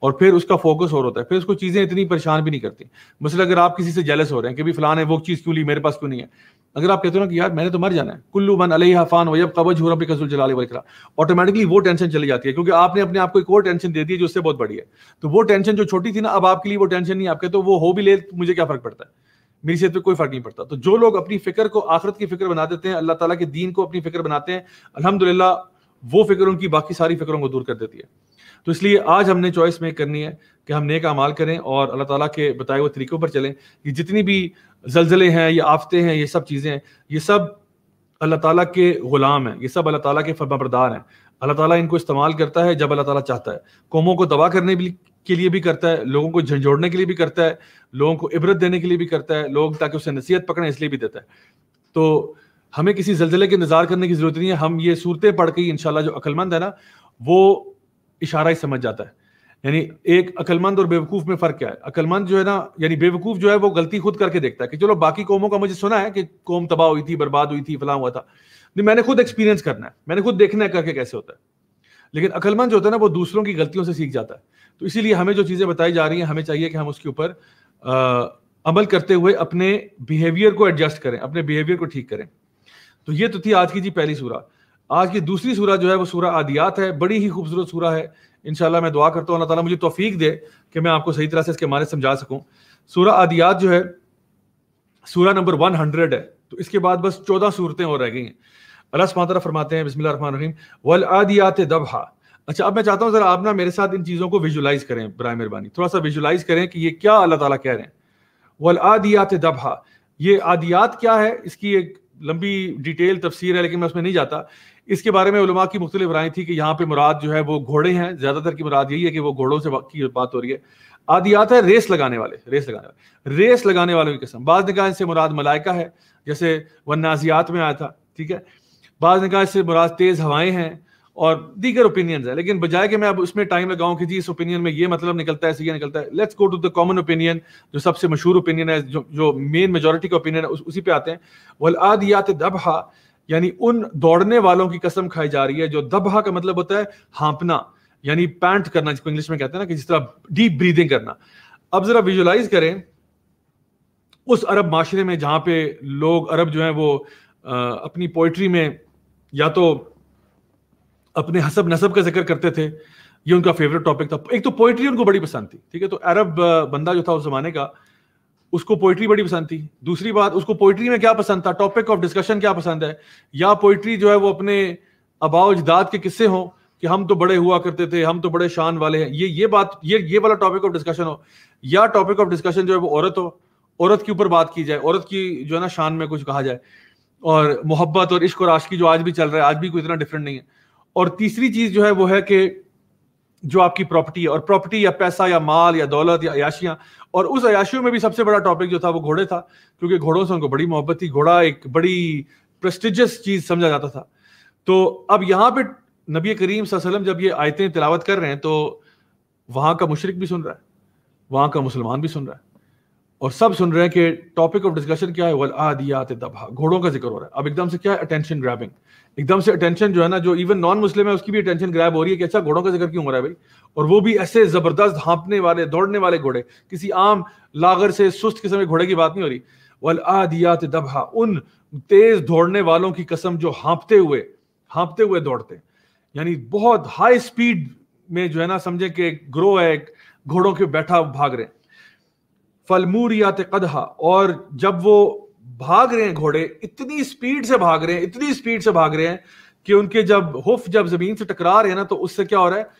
और फिर उसका फोकस और होता है फिर उसको चीज़ें इतनी परेशान भी नहीं करती मसल अगर आप किसी से जेलस हो रहे हैं कि भी फलाने है वो चीज़ क्यों ली मेरे पास क्यों नहीं है अगर आप कहते हो ना कि यार मैंने तो मर जाना है कुल्लू मन अली हफान वजब कबज रही कसूल जला वकरा ऑटोमेटिकली वो टेंशन चली जाती है क्योंकि आपने अपने आप को एक और टेंशन दे दी है जो उससे बहुत बड़ी है तो वो टेंशन जो छोटी थी ना अब आपके लिए वो टेंशन नहीं आपके तो वो हो भी ले मुझे क्या फर्क पड़ता है मेरी सेहत पर कोई फर्क नहीं पड़ता तो जो लोग अपनी फिक्र को आखरत की फिक्र बना देते हैं अल्लाह ताला के दीन को अपनी फिक्र बनाते हैं अल्हम्दुलिल्लाह वो फिक्र उनकी बाकी सारी फिक्रों को दूर कर देती है तो इसलिए आज हमने चॉइस मेक करनी है कि हम नेक अमाल करें और अल्लाह ताला के बताए हुए तरीक़ों पर चलें कि जितनी भी जलजले हैं ये आफतें हैं ये सब चीज़ें हैं ये सब अल्लाह ताला के ग़ुलाम हैं ये सब अल्लाह ताला के फर्माबरदार हैं अल्लाह ताला इनको इस्तेमाल करता है जब अल्लाह ताला चाहता है कौमों को दबा करने के लिए भी करता है लोगों को झंझोड़ने के लिए भी करता है लोगों को इबरत देने के लिए भी करता है लोग ताकि उसे नसीहत पकड़ें इसलिए भी देता है तो हमें किसी जलजले के इंतजार करने की जरूरत नहीं है हम ये सूरतें पढ़ के ही इनशाला जो अक्लमंद है ना वो इशारा ही समझ जाता है यानी एक अकलमंद और बेवकूफ में फर्क क्या है अकलमंद जो है ना यानी बेवकूफ जो है वो गलती खुद करके देखता है कि चलो बाकी कौमों का मुझे सुना है कि कौम तबाह हुई थी बर्बाद हुई थी फला हुआ था नहीं मैंने खुद एक्सपीरियंस करना है मैंने खुद देखना है करके कैसे होता है लेकिन अकलमंद जो होता है ना वो दूसरों की गलतियों से सीख जाता है तो इसीलिए हमें जो चीज़ें बताई जा रही हैं हमें चाहिए कि हम उसके ऊपर अमल करते हुए अपने बिहेवियर को एडजस्ट करें अपने बिहेवियर को ठीक करें तो ये तो थी आज की जी पहली सूरह आज की दूसरी सूरह जो है वो सूरह आदियात है बड़ी ही खूबसूरत सूरह है इनशाला मैं दुआ करता हूँ अल्लाह ताला मुझे तोफीक दे कि मैं आपको सही तरह से इसके माने समझा सकूँ सूरह आदियात जो है सूरह नंबर वन हंड्रेड है तो इसके बाद बस चौदह सूरतें और रह गई हैं अल्लाह सुबह फरमाते हैं बिस्मिल्लाह रहीम वल आदियात दबहा अच्छा अब मैं चाहता हूँ ज़रा आप ना मेरे साथ इन चीज़ों को विजुलाइज करें बर मेहरबानी थोड़ा सा विजुलाइज करें कि ये क्या अल्लाह ताला कह रहे हैं वल आदियात दबहा ये आदियात क्या है इसकी एक लंबी डिटेल तफसीर है लेकिन मैं उसमें नहीं जाता इसके बारे में उलमा की मुख्तलिफ राय थी कि यहाँ पे मुराद जो है वो घोड़े हैं ज़्यादातर की मुराद यही है कि वो घोड़ों से की बात हो रही है आदियात है रेस लगाने वाले रेस लगाने वाले रेस लगाने वालों की कसम बाद निकाह से मुराद मलाइका है जैसे वन्नाजियात में आया था ठीक है बाद निकाह से मुराद तेज़ हवाएं हैं और दीगर ओपिनियन है लेकिन बजाय कि मैं अब उसमें टाइम लगाऊं कि जी इस ओपिनियन में ये मतलब निकलता है ये निकलता है let's go to the common opinion जो सबसे मशहूर ओपिनियन है जो जो मेन मेजोरिटी का ओपिनियन है उस, उसी पे आते हैं वल आदियात दबहा यानी उन दौड़ने वालों की कसम खाई जा रही है जो दबहा का मतलब होता है हाँपना यानी पैंट करना जिसको इंग्लिश में कहते हैं ना कि जिस तरह डीप ब्रीदिंग करना अब जरा विजुलाइज करें उस अरब माशरे में जहां पे लोग अरब जो है वो आ, अपनी पोइट्री में या तो अपने हसब नसब का जिक्र करते थे ये उनका फेवरेट टॉपिक था एक तो पोइट्री उनको बड़ी पसंद थी ठीक है तो अरब बंदा जो था उस जमाने का उसको पोइट्री बड़ी पसंद थी दूसरी बात उसको पोइट्री में क्या पसंद था टॉपिक ऑफ डिस्कशन क्या पसंद है या पोइट्री जो है वो अपने अबाव अजदाद के किस्से हों कि हम तो बड़े हुआ करते थे हम तो बड़े शान वाले हैं ये ये बात ये ये वाला टॉपिक ऑफ डिस्कशन हो या टॉपिक ऑफ डिस्कशन जो है वो औरत हो औरत के ऊपर बात की जाए औरत की जो है ना शान में कुछ कहा जाए और मोहब्बत और इश्क और आशकी जो आज भी चल रहा है आज भी कोई इतना डिफरेंट नहीं है और तीसरी चीज जो है वो है कि जो आपकी प्रॉपर्टी है और प्रॉपर्टी या पैसा या माल या दौलत या अयाशियां और उस अयाशियों में भी सबसे बड़ा टॉपिक जो था वो घोड़े था क्योंकि घोड़ों से उनको बड़ी मोहब्बत थी घोड़ा एक बड़ी प्रेस्टिजियस चीज समझा जाता था तो अब यहाँ पे नबी करीम सलम जब ये आयतें तिलावत कर रहे हैं तो वहां का मुशरक भी सुन रहा है वहां का मुसलमान भी सुन रहा है और सब सुन रहे हैं कि टॉपिक ऑफ डिस्कशन क्या है वल आदियात दबा घोड़ों का जिक्र हो रहा है अब एकदम से क्या है अटेंशन ग्रैबिंग एकदम से अटेंशन जो है ना जो इवन नॉन मुस्लिम है उसकी भी अटेंशन ग्रैब हो रही है कि अच्छा घोड़ों का जिक्र क्यों हो रहा है भाई और वो भी ऐसे जबरदस्त हाँपने वाले दौड़ने वाले घोड़े किसी आम लागर से सुस्त किस्म के घोड़े की बात नहीं हो रही वल आदियात दबहा उन तेज दौड़ने वालों की कसम जो हाँपते हुए हाँपते हुए दौड़ते यानी बहुत हाई स्पीड में जो है ना समझे कि ग्रो है घोड़ों के बैठा भाग रहे फलमूरियात कदहा और जब वो भाग रहे हैं घोड़े इतनी स्पीड से भाग रहे हैं इतनी स्पीड से भाग रहे हैं कि उनके जब हुफ जब जमीन से टकरा रहे हैं ना तो उससे क्या हो रहा है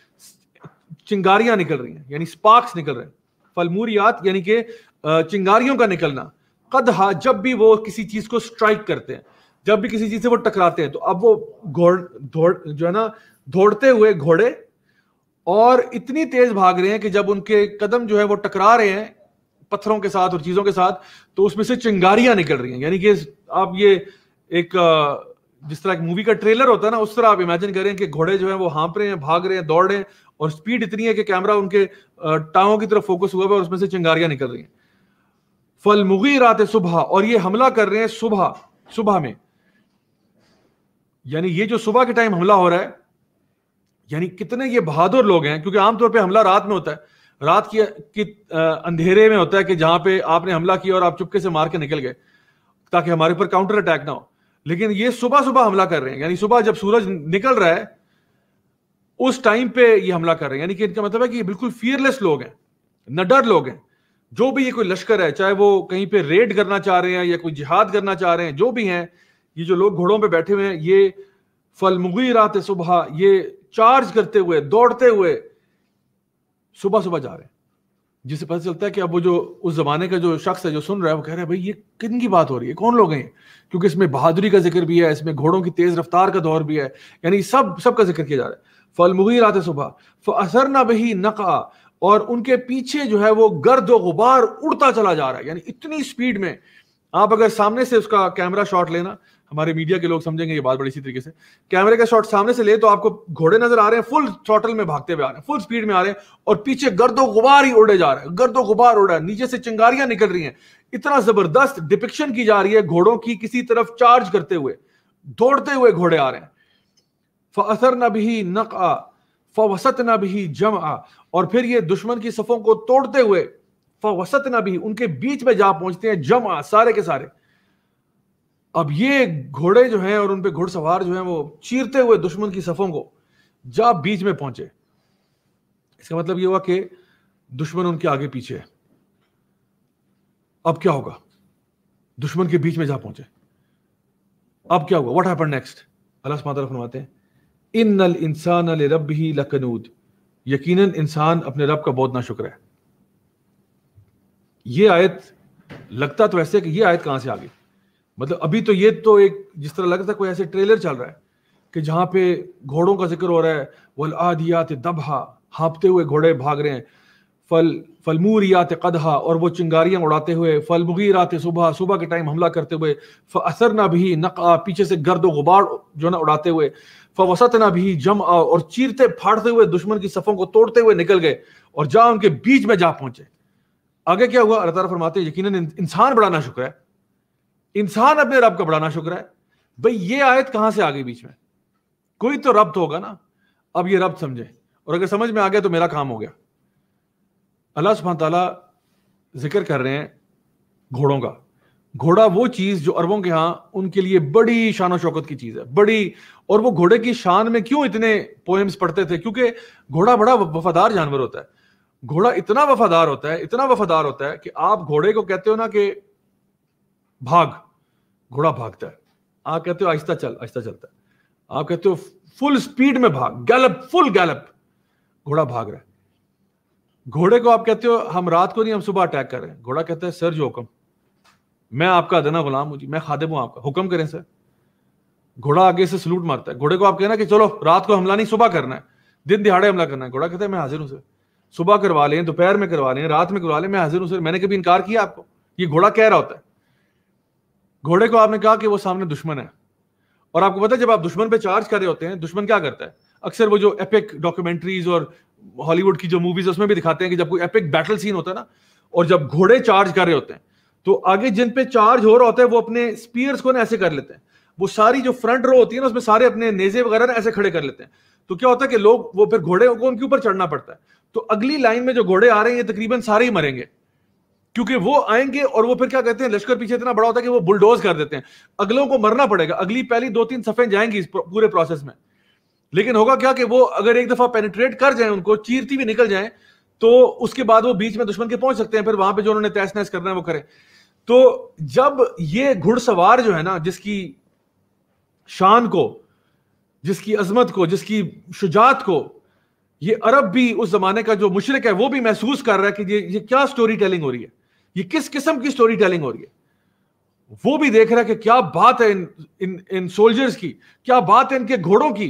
चिंगारियां निकल रही हैं यानी स्पार्क्स निकल रहे हैं फलमूरियात यानी कि चिंगारियों का निकलना कदहा जब भी वो किसी चीज को स्ट्राइक करते हैं जब भी किसी चीज से वो टकराते हैं तो अब वो घोड़ धोड़ जो है ना दौड़ते हुए घोड़े और इतनी तेज भाग रहे हैं कि जब उनके कदम जो है वो टकरा रहे हैं पत्थरों के साथ और चीजों के साथ तो उसमें से चिंगारियां निकल रही हैं यानी कि आप ये एक जिस तरह एक मूवी का ट्रेलर होता है ना उस तरह आप इमेजिन करें कि घोड़े जो है वो हाँप रहे हैं भाग रहे हैं दौड़ रहे हैं और स्पीड इतनी है कि कैमरा उनके टाओं की तरफ फोकस हुआ है और उसमें से चिंगारियां निकल रही हैं फल मुगी रात सुबह और ये हमला कर रहे हैं सुबह सुबह में यानी ये जो सुबह के टाइम हमला हो रहा है यानी कितने ये बहादुर लोग हैं क्योंकि आमतौर पर हमला रात में होता है रात की, की अंधेरे में होता है कि जहां पे आपने हमला किया और आप चुपके से मार के निकल गए ताकि हमारे ऊपर काउंटर अटैक ना हो लेकिन ये सुबह सुबह हमला कर रहे हैं यानी सुबह जब सूरज निकल रहा है उस टाइम पे ये हमला कर रहे हैं यानी कि इनका मतलब है कि ये बिल्कुल फियरलेस लोग हैं न डर लोग हैं जो भी ये कोई लश्कर है चाहे वो कहीं पे रेड करना चाह रहे हैं या कोई जिहाद करना चाह रहे हैं जो भी हैं ये जो लोग घोड़ों पे बैठे हुए हैं ये फलमुगी रात सुबह ये चार्ज करते हुए दौड़ते हुए सुबह सुबह जा रहे हैं जिससे पता चलता है कि अब वो जो उस जमाने का जो शख्स है जो सुन रहा है वो कह रहा है भाई ये किन की बात हो रही है कौन लोग हैं क्योंकि इसमें बहादुरी का जिक्र भी है इसमें घोड़ों की तेज रफ्तार का दौर भी है यानी सब सब का जिक्र किया जा रहा है फल फलमुगीर आते सुबह असर ना बही नका और उनके पीछे जो है वो गर्द गुबार उड़ता चला जा रहा है यानी इतनी स्पीड में आप अगर सामने से उसका कैमरा शॉट लेना हमारे मीडिया के लोग समझेंगे ये बात बड़ी इसी तरीके से कैमरे का शॉट सामने से ले तो आपको घोड़े नजर आ रहे हैं फुल थ्रोटल में भागते हुए आ रहे हैं फुल स्पीड में आ रहे हैं और पीछे गर्दो गुबार ही उड़े जा रहे हैं गर्दो गुबार रहा है नीचे से चिंगारियां निकल रही हैं इतना जबरदस्त डिपिक्शन की जा रही है घोड़ों की किसी तरफ चार्ज करते हुए दौड़ते हुए घोड़े आ रहे हैं फसर न भी नक आ फसत न भी जम आ और फिर ये दुश्मन की सफों को तोड़ते हुए फसत ना भी उनके बीच में जा पहुंचते हैं जमा सारे के सारे अब ये घोड़े जो हैं और उनपे घुड़सवार जो हैं वो चीरते हुए दुश्मन की सफों को जा बीच में पहुंचे इसका मतलब ये हुआ कि दुश्मन उनके आगे पीछे है अब क्या होगा दुश्मन के बीच में जा पहुंचे अब क्या होगा वट हैपन नेक्स्ट अल्लाह माता फरमाते हैं नल इंसान ही लकनूद यकीन इंसान अपने रब का बहुत ना शुक्र है ये आयत लगता तो ऐसे कि ये आयत कहां से आ गई मतलब अभी तो ये तो एक जिस तरह लगता है कोई ऐसे ट्रेलर चल रहा है कि जहां पे घोड़ों का जिक्र हो रहा है वल आदियात दबहा हाँपते हुए घोड़े भाग रहे हैं फल फलमूरियात कदहा और वो चिंगारियां उड़ाते हुए फल मुगीरात सुबह सुबह के टाइम हमला करते हुए असर ना भी नक़ा पीछे से गर्द गुबार जो ना उड़ाते हुए फवसत ना भी जम आ और चीरते फाड़ते हुए दुश्मन की सफ़ों को तोड़ते हुए निकल गए और जा उनके बीच में जा पहुंचे आगे क्या हुआ अल्लाह ताला फरमाते हैं यकीनन इंसान बड़ा ना शुक्र है इंसान अपने रब का बड़ा ना शुक्र है भाई ये आयत कहां से आ गई बीच में कोई तो रब्त तो होगा ना अब ये रब समझे और अगर समझ में आ गया तो मेरा काम हो गया अल्लाह सुबह तला जिक्र कर रहे हैं घोड़ों का घोड़ा वो चीज़ जो अरबों के यहां उनके लिए बड़ी शान शौकत की चीज़ है बड़ी और वो घोड़े की शान में क्यों इतने पोएम्स पढ़ते थे क्योंकि घोड़ा बड़ा वफादार जानवर होता है घोड़ा इतना वफादार होता है इतना वफादार होता है कि आप घोड़े को कहते हो ना कि भाग घोड़ा भागता है आप कहते हो आहिस्ता चल आहिस्ता चलता है आप कहते हो फुल स्पीड में भाग गैलप फुल गैलप घोड़ा भाग रहा है घोड़े को आप कहते हो हम रात को नहीं हम सुबह अटैक कर रहे हैं घोड़ा कहता है सर जो हुक्म मैं आपका अदना गुलाम हूँ जी मैं खादिम हूँ आपका हुक्म करें सर घोड़ा आगे से सलूट मारता है घोड़े को आप कहना कि चलो रात को हमला नहीं सुबह करना है दिन दिहाड़े हमला करना है घोड़ा कहता है मैं हाजिर हूँ सर सुबह करवा लें दोपहर में करवा लें रात में करवा लें मैं हाजिर हूं सर मैंने कभी इनकार किया आपको ये घोड़ा कह रहा होता है घोड़े को आपने कहा कि वो सामने दुश्मन है और आपको पता है जब आप दुश्मन पे चार्ज कर रहे होते हैं दुश्मन क्या करता है अक्सर वो जो एपिक डॉक्यूमेंट्रीज और हॉलीवुड की जो मूवीज उसमें भी दिखाते हैं कि जब कोई एपिक बैटल सीन होता है ना और जब घोड़े चार्ज कर रहे होते हैं तो आगे जिन पे चार्ज हो रहा होता है वो अपने स्पीयर्स को ना ऐसे कर लेते हैं वो सारी जो फ्रंट रो होती है ना उसमें सारे अपने नेजे वगैरह ना ऐसे खड़े कर लेते हैं तो क्या होता है कि लोग वो फिर घोड़े को उनके ऊपर चढ़ना पड़ता है तो अगली लाइन में जो घोड़े आ रहे हैं ये तकरीबन सारे ही मरेंगे क्योंकि वो आएंगे और वो फिर क्या कहते हैं लश्कर पीछे इतना बड़ा होता है कि वो बुलडोज कर देते हैं अगलों को मरना पड़ेगा अगली पहली दो तीन सफे जाएंगी इस पूरे प्रोसेस में लेकिन होगा क्या कि वो अगर एक दफा पेनिट्रेट कर जाए उनको चीरती भी निकल जाए तो उसके बाद वो बीच में दुश्मन के पहुंच सकते हैं फिर वहां पे जो उन्होंने तैस नैस करना है वो करें तो जब ये घुड़सवार जो है ना जिसकी शान को जिसकी अजमत को जिसकी शुजात को ये अरब भी उस जमाने का जो मुशरक है वो भी महसूस कर रहा है कि ये ये क्या स्टोरी टेलिंग हो रही है ये किस किस्म की स्टोरी टेलिंग हो रही है वो भी देख रहा है कि क्या बात है इन इन इन सोल्जर्स की क्या बात है इनके घोड़ों की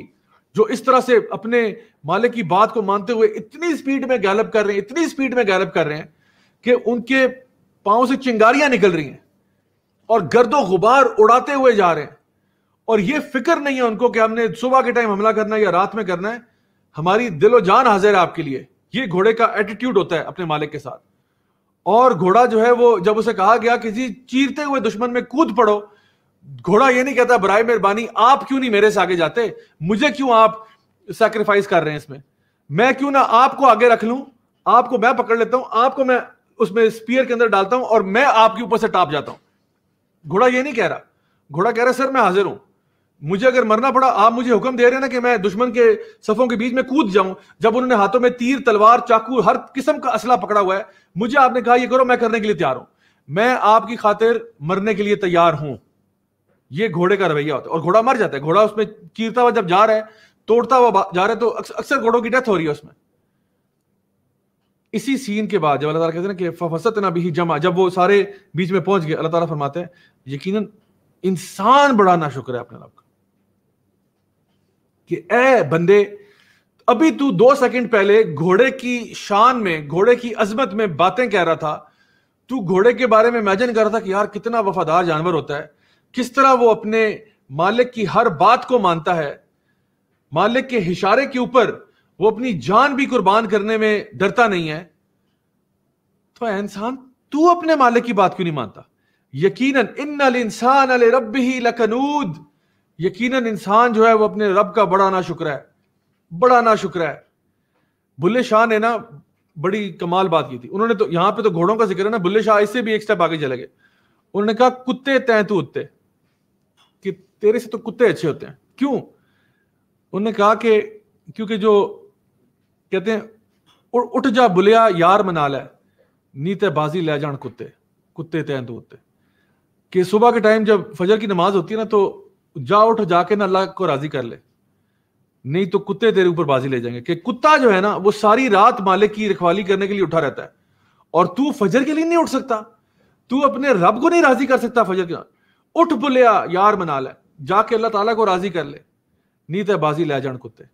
जो इस तरह से अपने मालिक की बात को मानते हुए इतनी स्पीड में गैलप कर रहे हैं इतनी स्पीड में गैलप कर रहे हैं कि उनके पाओ से चिंगारियां निकल रही हैं और गर्दो गुबार उड़ाते हुए जा रहे हैं और ये फिक्र नहीं है उनको कि हमने सुबह के टाइम हमला करना है या रात में करना है हमारी दिलो जान हाजिर है आपके लिए ये घोड़े का एटीट्यूड होता है अपने मालिक के साथ और घोड़ा जो है वो जब उसे कहा गया कि जी चीरते हुए दुश्मन में कूद पड़ो घोड़ा ये नहीं कहता बरए मेहरबानी आप क्यों नहीं मेरे से आगे जाते मुझे क्यों आप सेक्रीफाइस कर रहे हैं इसमें मैं क्यों ना आपको आगे रख लूं आपको मैं पकड़ लेता हूं आपको मैं उसमें स्पीयर के अंदर डालता हूं और मैं आपके ऊपर से टाप जाता हूं घोड़ा ये नहीं कह रहा घोड़ा कह रहा सर मैं हाजिर हूं मुझे अगर मरना पड़ा आप मुझे हुक्म दे रहे हैं ना कि मैं दुश्मन के सफों के बीच में कूद जाऊं जब उन्होंने हाथों में तीर तलवार चाकू हर किस्म का असला पकड़ा हुआ है मुझे आपने कहा यह करो मैं करने के लिए तैयार हूं मैं आपकी खातिर मरने के लिए तैयार हूं ये घोड़े का रवैया होता है और घोड़ा मर जाता है घोड़ा उसमें चीरता हुआ जब जा रहा है तोड़ता हुआ जा रहा है तो अक्सर घोड़ों की डेथ हो रही है उसमें इसी सीन के बाद जब अल्लाह ताला कहते हैं कि फसत ना भी जमा जब वो सारे बीच में पहुंच गए अल्लाह ताला फरमाते हैं यकीनन इंसान बड़ा ना शुक्र है अपने अल्लाह का कि ए बंदे अभी तू दो सेकंड पहले घोड़े की शान में घोड़े की अजमत में बातें कह रहा था तू घोड़े के बारे में इमेजिन कर रहा था कि यार कितना वफादार जानवर होता है किस तरह वो अपने मालिक की हर बात को मानता है मालिक के इशारे के ऊपर वो अपनी जान भी कुर्बान करने में डरता नहीं है तो इंसान तू अपने मालिक की बात क्यों नहीं मानता यकीनन इन इंसान अल रब ही लकनूद यकीनन इंसान जो है वो अपने रब का बड़ा ना शुक्र है बड़ा ना शुक्र है बुल्ले शाह ने ना बड़ी कमाल बात की थी उन्होंने तो यहां पे तो घोड़ों का जिक्र है ना बुल्ले शाह इससे भी एक स्टेप आगे चले गए उन्होंने कहा कुत्ते तू उत्ते कि तेरे से तो कुत्ते अच्छे होते हैं क्यों उन्होंने कहा कि क्योंकि जो कहते हैं उठ जा बुलिया यार मना लै नीते बाजी ले जान कुत्ते कुत्ते तू उत्ते कि सुबह के टाइम जब फजर की नमाज होती है ना तो जा उठ जाके ना अल्लाह को राजी कर ले नहीं तो कुत्ते तेरे ऊपर बाजी ले जाएंगे कि कुत्ता जो है ना वो सारी रात मालिक की रखवाली करने के लिए उठा रहता है और तू फजर के लिए नहीं उठ सकता तू अपने रब को नहीं राजी कर सकता फजर के उठ बुलिया यार मना ले जाके अल्लाह ताला को राजी कर ले नहीं तो बाजी ले जान कुत्ते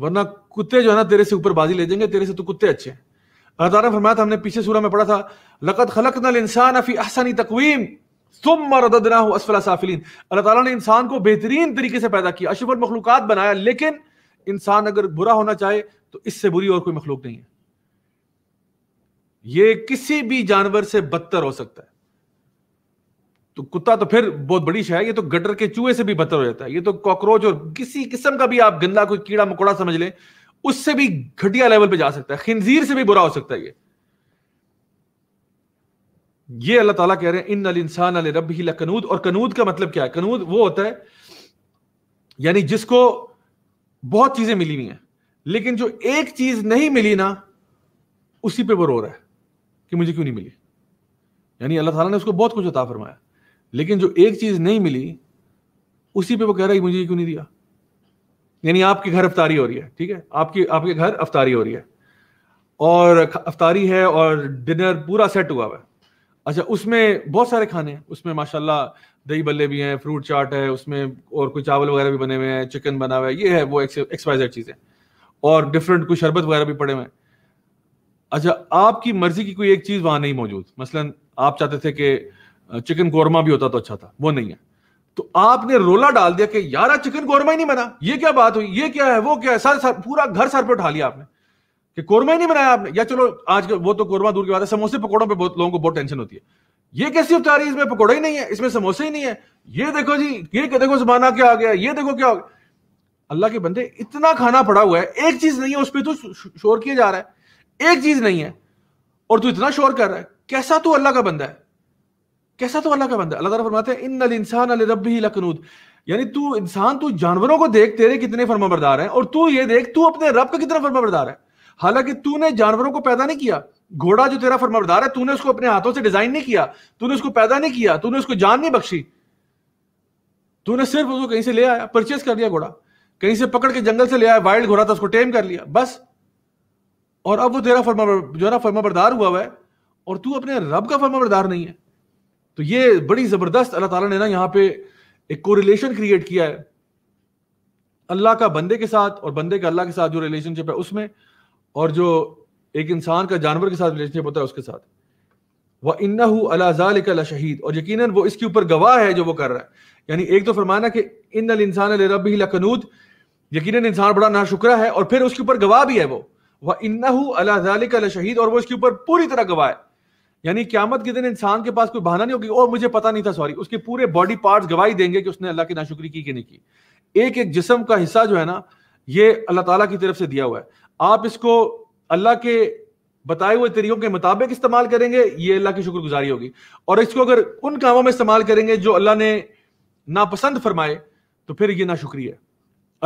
वरना कुत्ते जो है ना तेरे से ऊपर बाजी ले जाएंगे तेरे से तो कुत्ते अच्छे हैं अल्लाह फरमाया था हमने पीछे सूरह में पढ़ा था लकत खलक नल इंसान अफी अहसानी तकवीम अल्लाह ताला ने इंसान को बेहतरीन तरीके से पैदा किया अशफल मखलूक बनाया लेकिन इंसान अगर बुरा होना चाहे तो इससे बुरी और कोई मखलूक नहीं है ये किसी भी जानवर से बदतर हो सकता है तो कुत्ता तो फिर बहुत बड़ी शायद ये तो गटर के चूहे से भी बदतर हो जाता है ये तो कॉकरोच और किसी किस्म का भी आप गंदा कोई कीड़ा मकोड़ा समझ लें उससे भी घटिया लेवल पे जा सकता है खिंजीर से भी बुरा हो सकता है ये ये अल्लाह ताला कह रहे हैं इन अल इंसान अल रब ही कनूद और कनूद का मतलब क्या है कनूद वो होता है यानी जिसको बहुत चीजें मिली हुई हैं लेकिन जो एक चीज नहीं मिली ना उसी पे वो रो रहा है कि मुझे क्यों नहीं मिली यानी अल्लाह ताला ने उसको बहुत कुछ अता फरमाया लेकिन जो एक चीज नहीं मिली उसी पे वो कह रहा है मुझे क्यों नहीं दिया यानी आपके घर अफतारी हो रही है ठीक है आपकी आपके घर अफतारी हो रही है और अफतारी है और डिनर पूरा सेट हुआ हुआ है अच्छा उसमें बहुत सारे खाने हैं उसमें माशाल्लाह दही बल्ले भी हैं फ्रूट चाट है उसमें और कोई चावल वगैरह भी बने हुए हैं चिकन बना हुआ है ये है वो एक्सपाइजेड चीज़ें और डिफरेंट कुछ शरबत वगैरह भी पड़े हुए हैं अच्छा आपकी मर्जी की कोई एक चीज़ वहाँ नहीं मौजूद मसलन आप चाहते थे कि चिकन कौरमा भी होता तो अच्छा था वो नहीं है तो आपने रोला डाल दिया कि यार चिकन कौरमा ही नहीं बना ये क्या बात हुई ये क्या है वो क्या है सर सर पूरा घर सर पर उठा लिया आपने कि कोरमा ही नहीं बनाया आपने या चलो आज वो तो कोरमा दूर की बात है समोसे पकौड़ों पर बहुत लोगों को बहुत टेंशन होती है ये कैसी उपचारी इसमें पकौड़ा ही नहीं है इसमें समोसे ही नहीं है ये देखो जी ये देखो जमाना क्या आ गया ये देखो क्या हो गया अल्लाह के बंदे इतना खाना पड़ा हुआ है एक चीज नहीं है उस पर तो शोर किया जा रहा है एक चीज नहीं है और तू इतना शोर कर रहा है कैसा तू अल्लाह का बंदा है कैसा तू अल्लाह का बंदा अल्लाह फरमाते हैं इन इंसान रबी लखनूद यानी तू इंसान तू जानवरों को देख तेरे कितने बरदार है और तू ये देख तू अपने रब का कितना फर्मा बरदार है हालांकि तूने जानवरों को पैदा नहीं किया घोड़ा जो तेरा फरमाबरदार है तूने उसको अपने हाथों से डिजाइन नहीं किया तूने उसको पैदा नहीं किया तूने उसको जान नहीं बख्शी तूने सिर्फ उसको कहीं से ले आया परचेस कर लिया घोड़ा कहीं से पकड़ के जंगल से ले आया वाइल्ड घोड़ा था उसको टेम कर लिया बस और अब वो तेरा फर्मा जो है ना फर्मा बरदार हुआ हुआ है और तू अपने रब का फर्मा बरदार नहीं है तो ये बड़ी जबरदस्त अल्लाह ताला ने ना यहाँ पे एक कोरिलेशन क्रिएट किया है अल्लाह का बंदे के साथ और बंदे का अल्लाह के साथ जो रिलेशनशिप है उसमें और जो एक इंसान का जानवर के साथ रिलेशनशिप होता है उसके साथ वह इन्ना अलाजाल का शहीद और यकीन वो इसके ऊपर गवाह है जो वो कर रहा है यानी एक तो फरमाना कि इन अल इंसान रब लकनूद यकीन इंसान बड़ा नाशुक्रा है और फिर उसके ऊपर गवाह भी है वो वह इन्ना अलाजाल शहीद और वो इसके ऊपर पूरी तरह गवाह है यानी क्यामत के दिन इंसान के पास कोई बहाना नहीं होगी और मुझे पता नहीं था सॉरी उसके पूरे बॉडी पार्ट्स गवाही देंगे कि उसने अल्लाह की नाशुक्री की कि नहीं की एक एक जिसम का हिस्सा जो है ना ये अल्लाह ताला की तरफ से दिया हुआ है आप इसको अल्लाह के बताए हुए तरीकों के मुताबिक इस्तेमाल करेंगे ये अल्लाह की शुक्रगुजारी होगी और इसको अगर उन कामों में इस्तेमाल करेंगे जो अल्लाह ने नापसंद फरमाए तो फिर ये ना शुक्रिया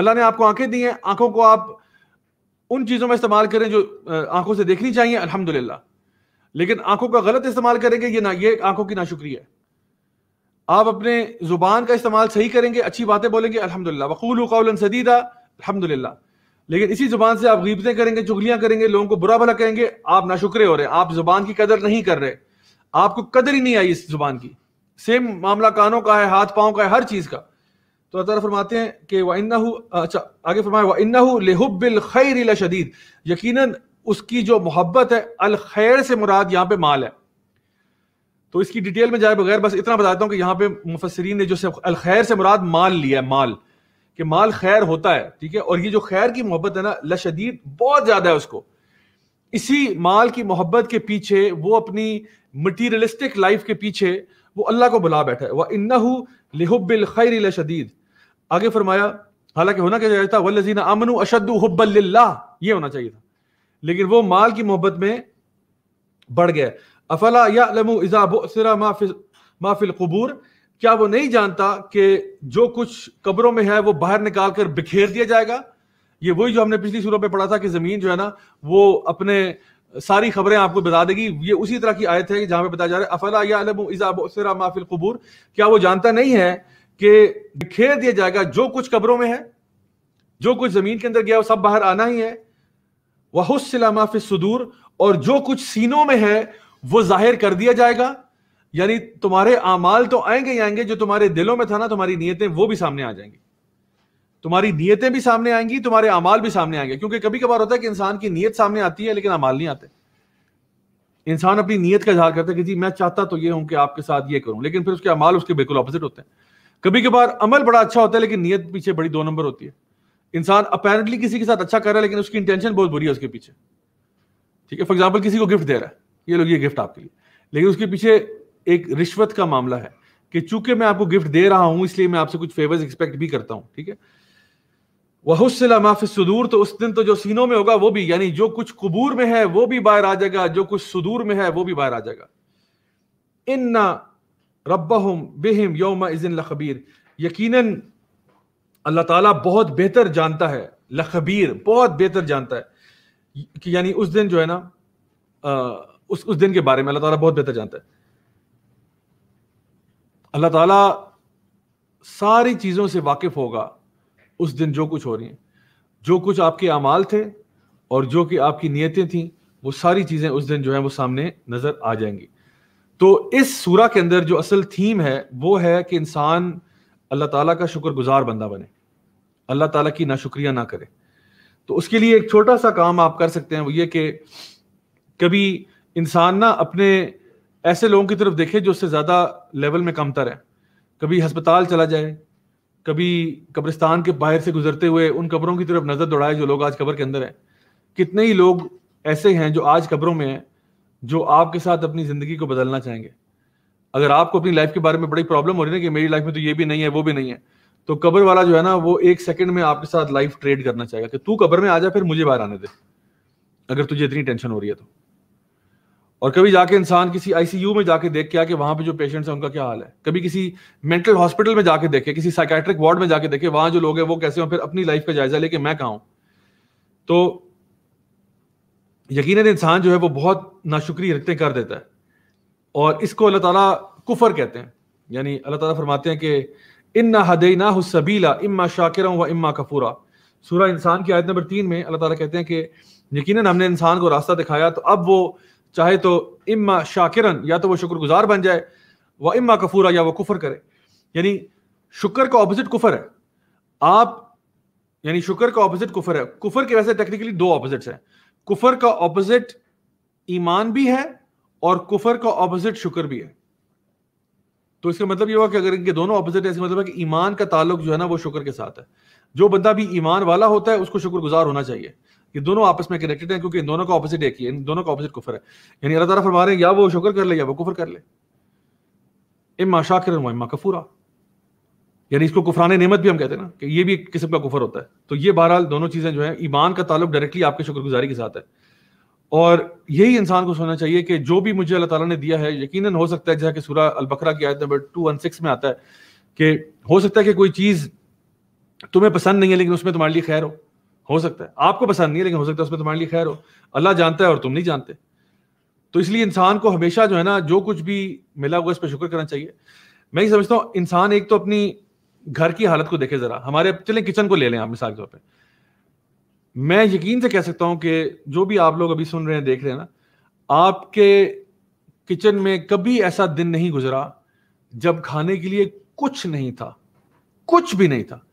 अल्लाह ने आपको आंखें दी हैं आंखों को आप उन चीज़ों में इस्तेमाल करें जो आंखों से देखनी चाहिए अल्हम्दुलिल्लाह लेकिन आंखों का गलत इस्तेमाल करेंगे ये ना ये आंखों की ना शुक्रिया आप अपने ज़ुबान का इस्तेमाल सही करेंगे अच्छी बातें बोलेंगे अल्हम्दुलिल्लाह वकूल कौलन सदीदा अल्हम्दुलिल्लाह लेकिन इसी जुबान से आप गीबतें करेंगे चुगलियां करेंगे लोगों को बुरा भला कहेंगे आप शुक्र हो रहे हैं आप जुबान की कदर नहीं कर रहे आपको कदर ही नहीं आई इस जुबान की सेम मामला कानों का है हाथ पाओं का है हर चीज का तो अल्लाह फरमाते हैं कि वन्ना अच्छा आगे फरमाए वन्ना खैर शदीद यकीनन उसकी जो मोहब्बत है अल खैर से मुराद यहाँ पे माल है तो इसकी डिटेल में जाए बगैर बस इतना बताता हूँ कि यहाँ पे मुफसरीन ने जो अल खैर से मुराद माल लिया है माल कि माल खैर होता है ठीक है और ये जो खैर की मोहब्बत है ना लशदीद बहुत ज़्यादा है उसको इसी माल की मोहब्बत के पीछे वो अपनी मटीरियलिस्टिक लाइफ के पीछे वो अल्लाह को बुला बैठा है वह इन्ना लिहब्बिल खैर लशदीद आगे फरमाया हालांकि होना क्या चाहिए था वल्लजीना अमन अशद हब्बल्ला ये होना चाहिए था लेकिन वो माल की मोहब्बत में बढ़ गया अफला या लमु इज़ा माफिल माफिल कबूर क्या वो नहीं जानता कि जो कुछ कब्रों में है वो बाहर निकाल कर बिखेर दिया जाएगा ये वही जो हमने पिछली सूरत में पढ़ा था कि जमीन जो है ना वो अपने सारी खबरें आपको बता देगी ये उसी तरह की आयत है जहां पे बताया जा रहा है अफला माफिल कबूर क्या वो जानता नहीं है कि बिखेर दिया जाएगा जो कुछ कब्रों में है जो कुछ जमीन के अंदर गया वो सब बाहर आना ही है वह माफिल सुदूर और जो कुछ सीनों में है वो जाहिर कर दिया जाएगा यानी तुम्हारे अमाल तो आएंगे ही आएंगे जो तुम्हारे दिलों में था ना तुम्हारी नीयतें वो भी सामने आ जाएंगी तुम्हारी नीयतें भी सामने आएंगी तुम्हारे अमाल भी सामने आएंगे क्योंकि कभी कभार होता है कि इंसान की नीयत सामने आती है लेकिन अमाल नहीं आते इंसान अपनी नीयत का इजहार करता है कि जी मैं चाहता तो ये हूं कि आपके साथ ये करूं लेकिन फिर उसके अमाल उसके बिल्कुल अपोजिट होते हैं कभी कभार अमल बड़ा अच्छा होता है लेकिन नीयत पीछे बड़ी दो नंबर होती है इंसान अपेरेंटली किसी के साथ अच्छा कर रहा है लेकिन उसकी इंटेंशन बहुत बुरी है उसके पीछे ठीक है फॉर एग्जाम्पल किसी को गिफ्ट दे रहा है ये लोग ये गिफ्ट आपके लिए लेकिन उसके पीछे एक रिश्वत का मामला है कि चूंकि मैं आपको गिफ्ट दे रहा हूं इसलिए मैं आपसे कुछ फेवर्स एक्सपेक्ट भी करता हूं ठीक है वहुसला माफी सुदूर तो उस दिन तो जो सीनों में होगा वो भी यानी जो कुछ कबूर में है वो भी बाहर आ जाएगा जो कुछ सुदूर में है वो भी बाहर आ जाएगा इन इन्ना रब्बहुम बेहिम यौम इजिन लखबीर यकीन अल्लाह ताला बहुत बेहतर जानता है लखबीर बहुत बेहतर जानता है कि यानी उस दिन जो है ना उस उस दिन के बारे में अल्लाह ताला बहुत बेहतर जानता है अल्लाह ताला सारी चीज़ों से वाकिफ़ होगा उस दिन जो कुछ हो रही हैं जो कुछ आपके अमाल थे और जो कि आपकी नीयतें थीं वो सारी चीज़ें उस दिन जो है वो सामने नज़र आ जाएंगी तो इस सूरा के अंदर जो असल थीम है वो है कि इंसान अल्लाह ताला का शुक्रगुजार बंदा बने अल्लाह ताला की ना शुक्रिया ना करे तो उसके लिए एक छोटा सा काम आप कर सकते हैं वो ये कि कभी इंसान ना अपने ऐसे लोगों की तरफ देखें जो उससे ज़्यादा लेवल में कमतर है कभी हस्पताल चला जाए कभी कब्रिस्तान के बाहर से गुजरते हुए उन कब्रों की तरफ नज़र दौड़ाए जो लोग आज कब्र के अंदर हैं कितने ही लोग ऐसे हैं जो आज कब्रों में हैं जो आपके साथ अपनी ज़िंदगी को बदलना चाहेंगे अगर आपको अपनी लाइफ के बारे में बड़ी प्रॉब्लम हो रही है ना कि मेरी लाइफ में तो ये भी नहीं है वो भी नहीं है तो कब्र वाला जो है ना वो एक सेकंड में आपके साथ लाइफ ट्रेड करना चाहेगा कि तू कब्र में आ जा फिर मुझे बाहर आने दे अगर तुझे इतनी टेंशन हो रही है तो और कभी जाके इंसान किसी आईसीयू में जाके देख के आके वहां पे जो पेशेंट्स हैं उनका क्या हाल है कभी किसी मेंटल हॉस्पिटल में जाके देखे किसी साइकेट्रिक वार्ड में जाके देखे वहां जो लोग हैं वो कैसे हो फिर अपनी लाइफ का जायजा लेके मैं कहा तो यकीन इंसान जो है वो बहुत नाशुक्री हरकतें कर देता है और इसको अल्लाह ताला कुफर कहते हैं यानी अल्लाह ताला फरमाते हैं कि इन ना हदई ना सबीला इम्मा शाकिर व इम्मा कफूरा सूरह इंसान की आयत नंबर तीन में अल्लाह ताला कहते हैं कि यकीन हमने इंसान को रास्ता दिखाया तो अब वो चाहे तो इम्मा शाकिरन या तो वो शुक्रगुजार बन जाए वह इम्मा कफूरा या वो कुफर करे यानी शुक्र का ऑपोजिट कुफर है आप यानी शुक्र का ऑपोजिट कुफर है कुफर के वैसे टेक्निकली दो ऑपोजिट हैं कुफर का ऑपोजिट ईमान भी है और कुफर का ऑपोजिट शुक्र भी है तो इसका मतलब ये हुआ कि अगर इनके दोनों ऑपोजिट है इसका मतलब है कि ईमान का ताल्लुक जो है ना वो शुक्र के साथ है जो बंदा भी ईमान वाला होता है उसको शुक्रगुजार होना चाहिए ये दोनों आपस में कनेक्टेड हैं क्योंकि इन दोनों का ऑपोजिट एक ही है इन दोनों का ऑपोजिट कुफर है यानी अल्लाह ताला फरमा रहे हैं या वो शुक्र कर ले या वो कुफर कर ले इम्मा शाकिर व इम्मा कफूरा यानी इसको कुफरान नेमत भी हम कहते हैं ना कि ये भी एक किस्म का कुफर होता है तो ये बहरहाल दोनों चीज़ें जो है ईमान का ताल्लुक डायरेक्टली आपके शुक्रगुजारी के साथ है और यही इंसान को सोचना चाहिए कि जो भी मुझे अल्लाह ताला ने दिया है यकीनन हो सकता है जैसा कि सूरह अल बकरा की आयत नंबर टू वन सिक्स में आता है कि हो सकता है कि कोई चीज़ तुम्हें पसंद नहीं है लेकिन उसमें तुम्हारे लिए खैर हो हो सकता है आपको पसंद नहीं है लेकिन हो सकता है उसमें तुम्हारे लिए खैर हो अल्लाह जानता है और तुम नहीं जानते तो इसलिए इंसान को हमेशा जो है ना जो कुछ भी मिला हुआ इस पर शुक्र करना चाहिए मैं ये समझता हूँ इंसान एक तो अपनी घर की हालत को देखे जरा हमारे चले किचन को ले लें आप मिसाल के तौर पर मैं यकीन से कह सकता हूँ कि जो भी आप लोग अभी सुन रहे हैं देख रहे हैं ना आपके किचन में कभी ऐसा दिन नहीं गुजरा जब खाने के लिए कुछ नहीं था कुछ भी नहीं था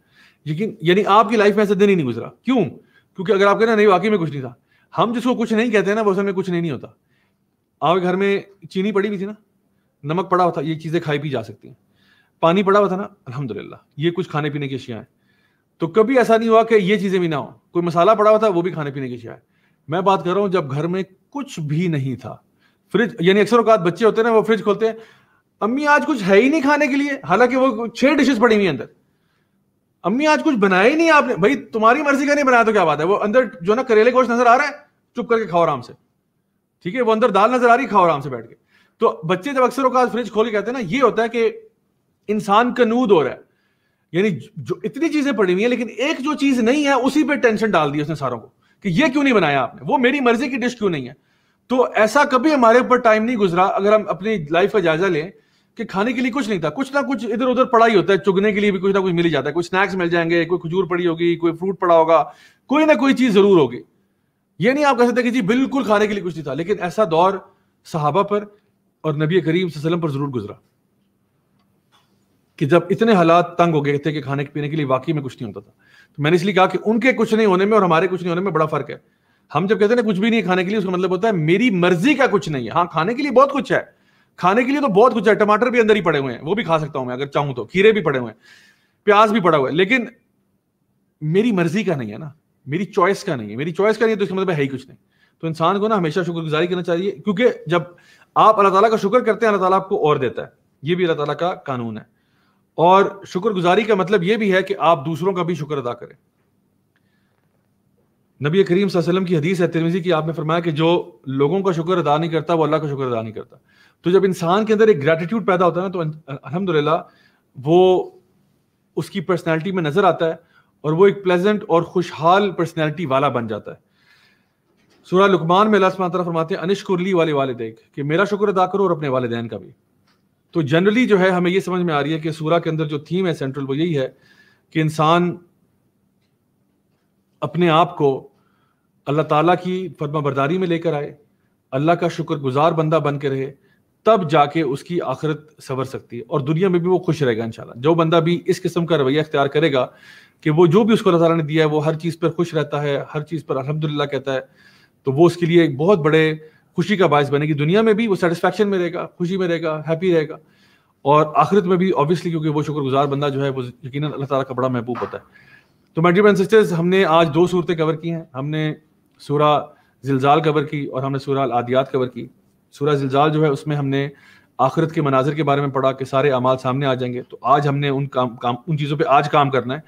यकीन यानी आपकी लाइफ में ऐसा दिन ही नहीं गुजरा क्यों क्योंकि अगर आप कहना नहीं वाकई में कुछ नहीं था हम जिसको कुछ नहीं कहते हैं ना वो समय कुछ नहीं, नहीं होता आपके घर में चीनी पड़ी हुई थी ना नमक पड़ा हुआ था ये चीज़ें खाई पी जा सकती हैं पानी पड़ा हुआ था ना अलहमदुल्ला ये कुछ खाने पीने की अशियाँ हैं तो कभी ऐसा नहीं हुआ कि ये चीज़ें भी ना हो कोई मसाला पड़ा हुआ था वो भी खाने पीने की अशिया है मैं बात कर रहा हूँ जब घर में कुछ भी नहीं था फ्रिज यानी अक्सर अवकात बच्चे होते हैं ना वो फ्रिज खोलते हैं अम्मी आज कुछ है ही नहीं खाने के लिए हालांकि वो छह डिशेस पड़ी हुई अंदर अम्मी आज कुछ बनाया ही नहीं आपने भाई तुम्हारी मर्जी का नहीं बनाया तो क्या बात है वो अंदर जो ना करेले गोश्त नजर आ रहा है चुप करके खाओ आराम से ठीक है वो अंदर दाल नजर आ रही खाओ आराम से बैठ के तो बच्चे जब अक्सर का फ्रिज खोल के कहते हैं ना ये होता है कि इंसान कनूद हो रहा है यानी जो इतनी चीजें पड़ी हुई है लेकिन एक जो चीज नहीं है उसी पर टेंशन डाल दी उसने सारों को कि ये क्यों नहीं बनाया आपने वो मेरी मर्जी की डिश क्यों नहीं है तो ऐसा कभी हमारे ऊपर टाइम नहीं गुजरा अगर हम अपनी लाइफ का जायजा लें कि खाने के लिए कुछ नहीं था कुछ ना कुछ इधर उधर पड़ा ही होता है चुगने के लिए भी कुछ ना कुछ मिल ही जाता है कोई स्नैक्स मिल जाएंगे कोई खजूर पड़ी होगी कोई फ्रूट पड़ा होगा कोई ना कोई चीज जरूर होगी ये नहीं आप कह सकते कि जी बिल्कुल खाने के लिए कुछ नहीं था लेकिन ऐसा दौर सहाबा पर और नबी करीम वसल्लम पर जरूर गुजरा कि जब इतने हालात तंग हो गए थे कि खाने पीने के लिए वाकई में कुछ नहीं होता था तो मैंने इसलिए कहा कि उनके कुछ नहीं होने में और हमारे कुछ नहीं होने में बड़ा फर्क है हम जब कहते हैं ना कुछ भी नहीं खाने के लिए उसका मतलब होता है मेरी मर्जी का कुछ नहीं है हाँ खाने के लिए बहुत कुछ है खाने के लिए तो बहुत कुछ है टमाटर भी अंदर ही पड़े हुए हैं वो भी खा सकता हूं मैं अगर चाहूं तो खीरे भी पड़े हुए हैं प्याज भी पड़ा हुआ है लेकिन मेरी मर्जी का नहीं है ना मेरी चॉइस का नहीं है मेरी चॉइस का नहीं है तो इसका मतलब है ही कुछ नहीं तो इंसान को ना हमेशा शुक्रगुजारी करना चाहिए क्योंकि जब आप अल्लाह ताला का शुक्र करते हैं अल्लाह ताला आपको और देता है ये भी अल्लाह ताला का कानून है और शुक्रगुजारी का मतलब ये भी है कि आप दूसरों का भी शुक्र अदा करें नबी करीम वसल्लम की हदीस है तिरमिजी की आपने फरमाया कि जो लोगों का शुक्र अदा नहीं करता वो अल्लाह का शुक्र अदा नहीं करता तो जब इंसान के अंदर एक ग्रेटिट्यूड पैदा होता है ना तो अलहमदिल्ला वो उसकी पर्सनैलिटी में नज़र आता है और वो एक प्लेजेंट और खुशहाल पर्सनैलिटी वाला बन जाता है सूर्य लुकमान में अल्लाह फरमाते हैं अनिश कुरली वाले वाले देख कि मेरा शुक्र अदा करो और अपने दैन का भी तो जनरली जो है हमें ये समझ में आ रही है कि सूर्य के अंदर जो थीम है सेंट्रल वो यही है कि इंसान अपने आप को अल्लाह ताला की फर्मा बरदारी में लेकर आए अल्लाह का शुक्रगुजार बंदा बन के रहे तब जाके उसकी आखिरत सवर सकती है और दुनिया में भी वो खुश रहेगा इन जो बंदा भी इस किस्म का रवैया अख्तियार करेगा कि वो जो भी उसको अल्लाह ने दिया है वो हर चीज़ पर खुश रहता है हर चीज़ पर अलहमदिल्ला कहता है तो वो उसके लिए एक बहुत बड़े खुशी का बायस बनेगी दुनिया में भी वो सेटिस्फेक्शन में रहेगा खुशी में रहेगा हैप्पी रहेगा और आखिरत में भी ऑब्वियसली क्योंकि वो शुक्रगुजार बंदा जो है वो यकीन अल्लाह ताला का बड़ा महबूब होता है तो माय डियर सिस्टर्स हमने आज दो सूरतें कवर की हैं हमने सूरा जिलजाल कवर की और हमने सूरा आदियात कवर की सूरज जिलजाल जो है उसमें हमने आखिरत के मनाजिर के बारे में पढ़ा कि सारे अमाल सामने आ जाएंगे तो आज हमने उन काम काम उन चीज़ों पर आज काम करना है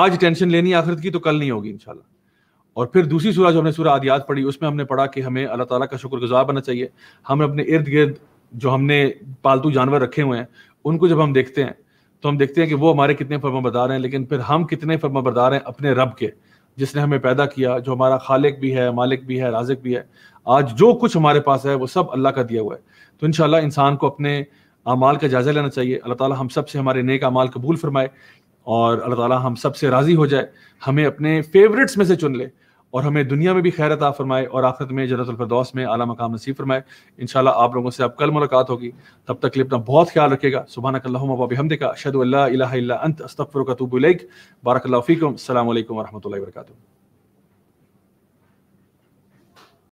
आज टेंशन लेनी आखिरत की तो कल नहीं होगी इनशाला और फिर दूसरी सूरज जो हमने सूर्य आदियात पढ़ी उसमें हमने पढ़ा कि हमें अल्लाह ताला का शुक्रगुजार बनना चाहिए हमें अपने इर्द गिर्द जो हमने पालतू जानवर रखे हुए हैं उनको जब हम देखते हैं तो हम देखते हैं कि वो हमारे कितने फर्मा बरदार हैं लेकिन फिर हम कितने फर्मा बरदार हैं अपने रब के जिसने हमें पैदा किया जो हमारा खालिक भी है मालिक भी है राजिक भी है आज जो कुछ हमारे पास है वो सब अल्लाह का दिया हुआ है तो इन इंसान को अपने अमाल का जायज़ा लेना चाहिए अल्लाह ताला हम सब से हमारे नेक अमाल कबूल फरमाए और अल्लाह ताला हम सब से राज़ी हो जाए हमें अपने फेवरेट्स में से चुन ले और हमें दुनिया में भी खैर आ फरमाए और आखिरत में जन्नतफरदौस में आला मकाम नसीब फरमाए इन आप लोगों से अब कल मुलाकात होगी तब तक लिए अपना बहुत ख्याल रखेगा सुबह कल्लाबी का शद अंत अस्तफ़र का तूबुल बारकल्लाफ़ीकम अल्लाम वरहमल वर्का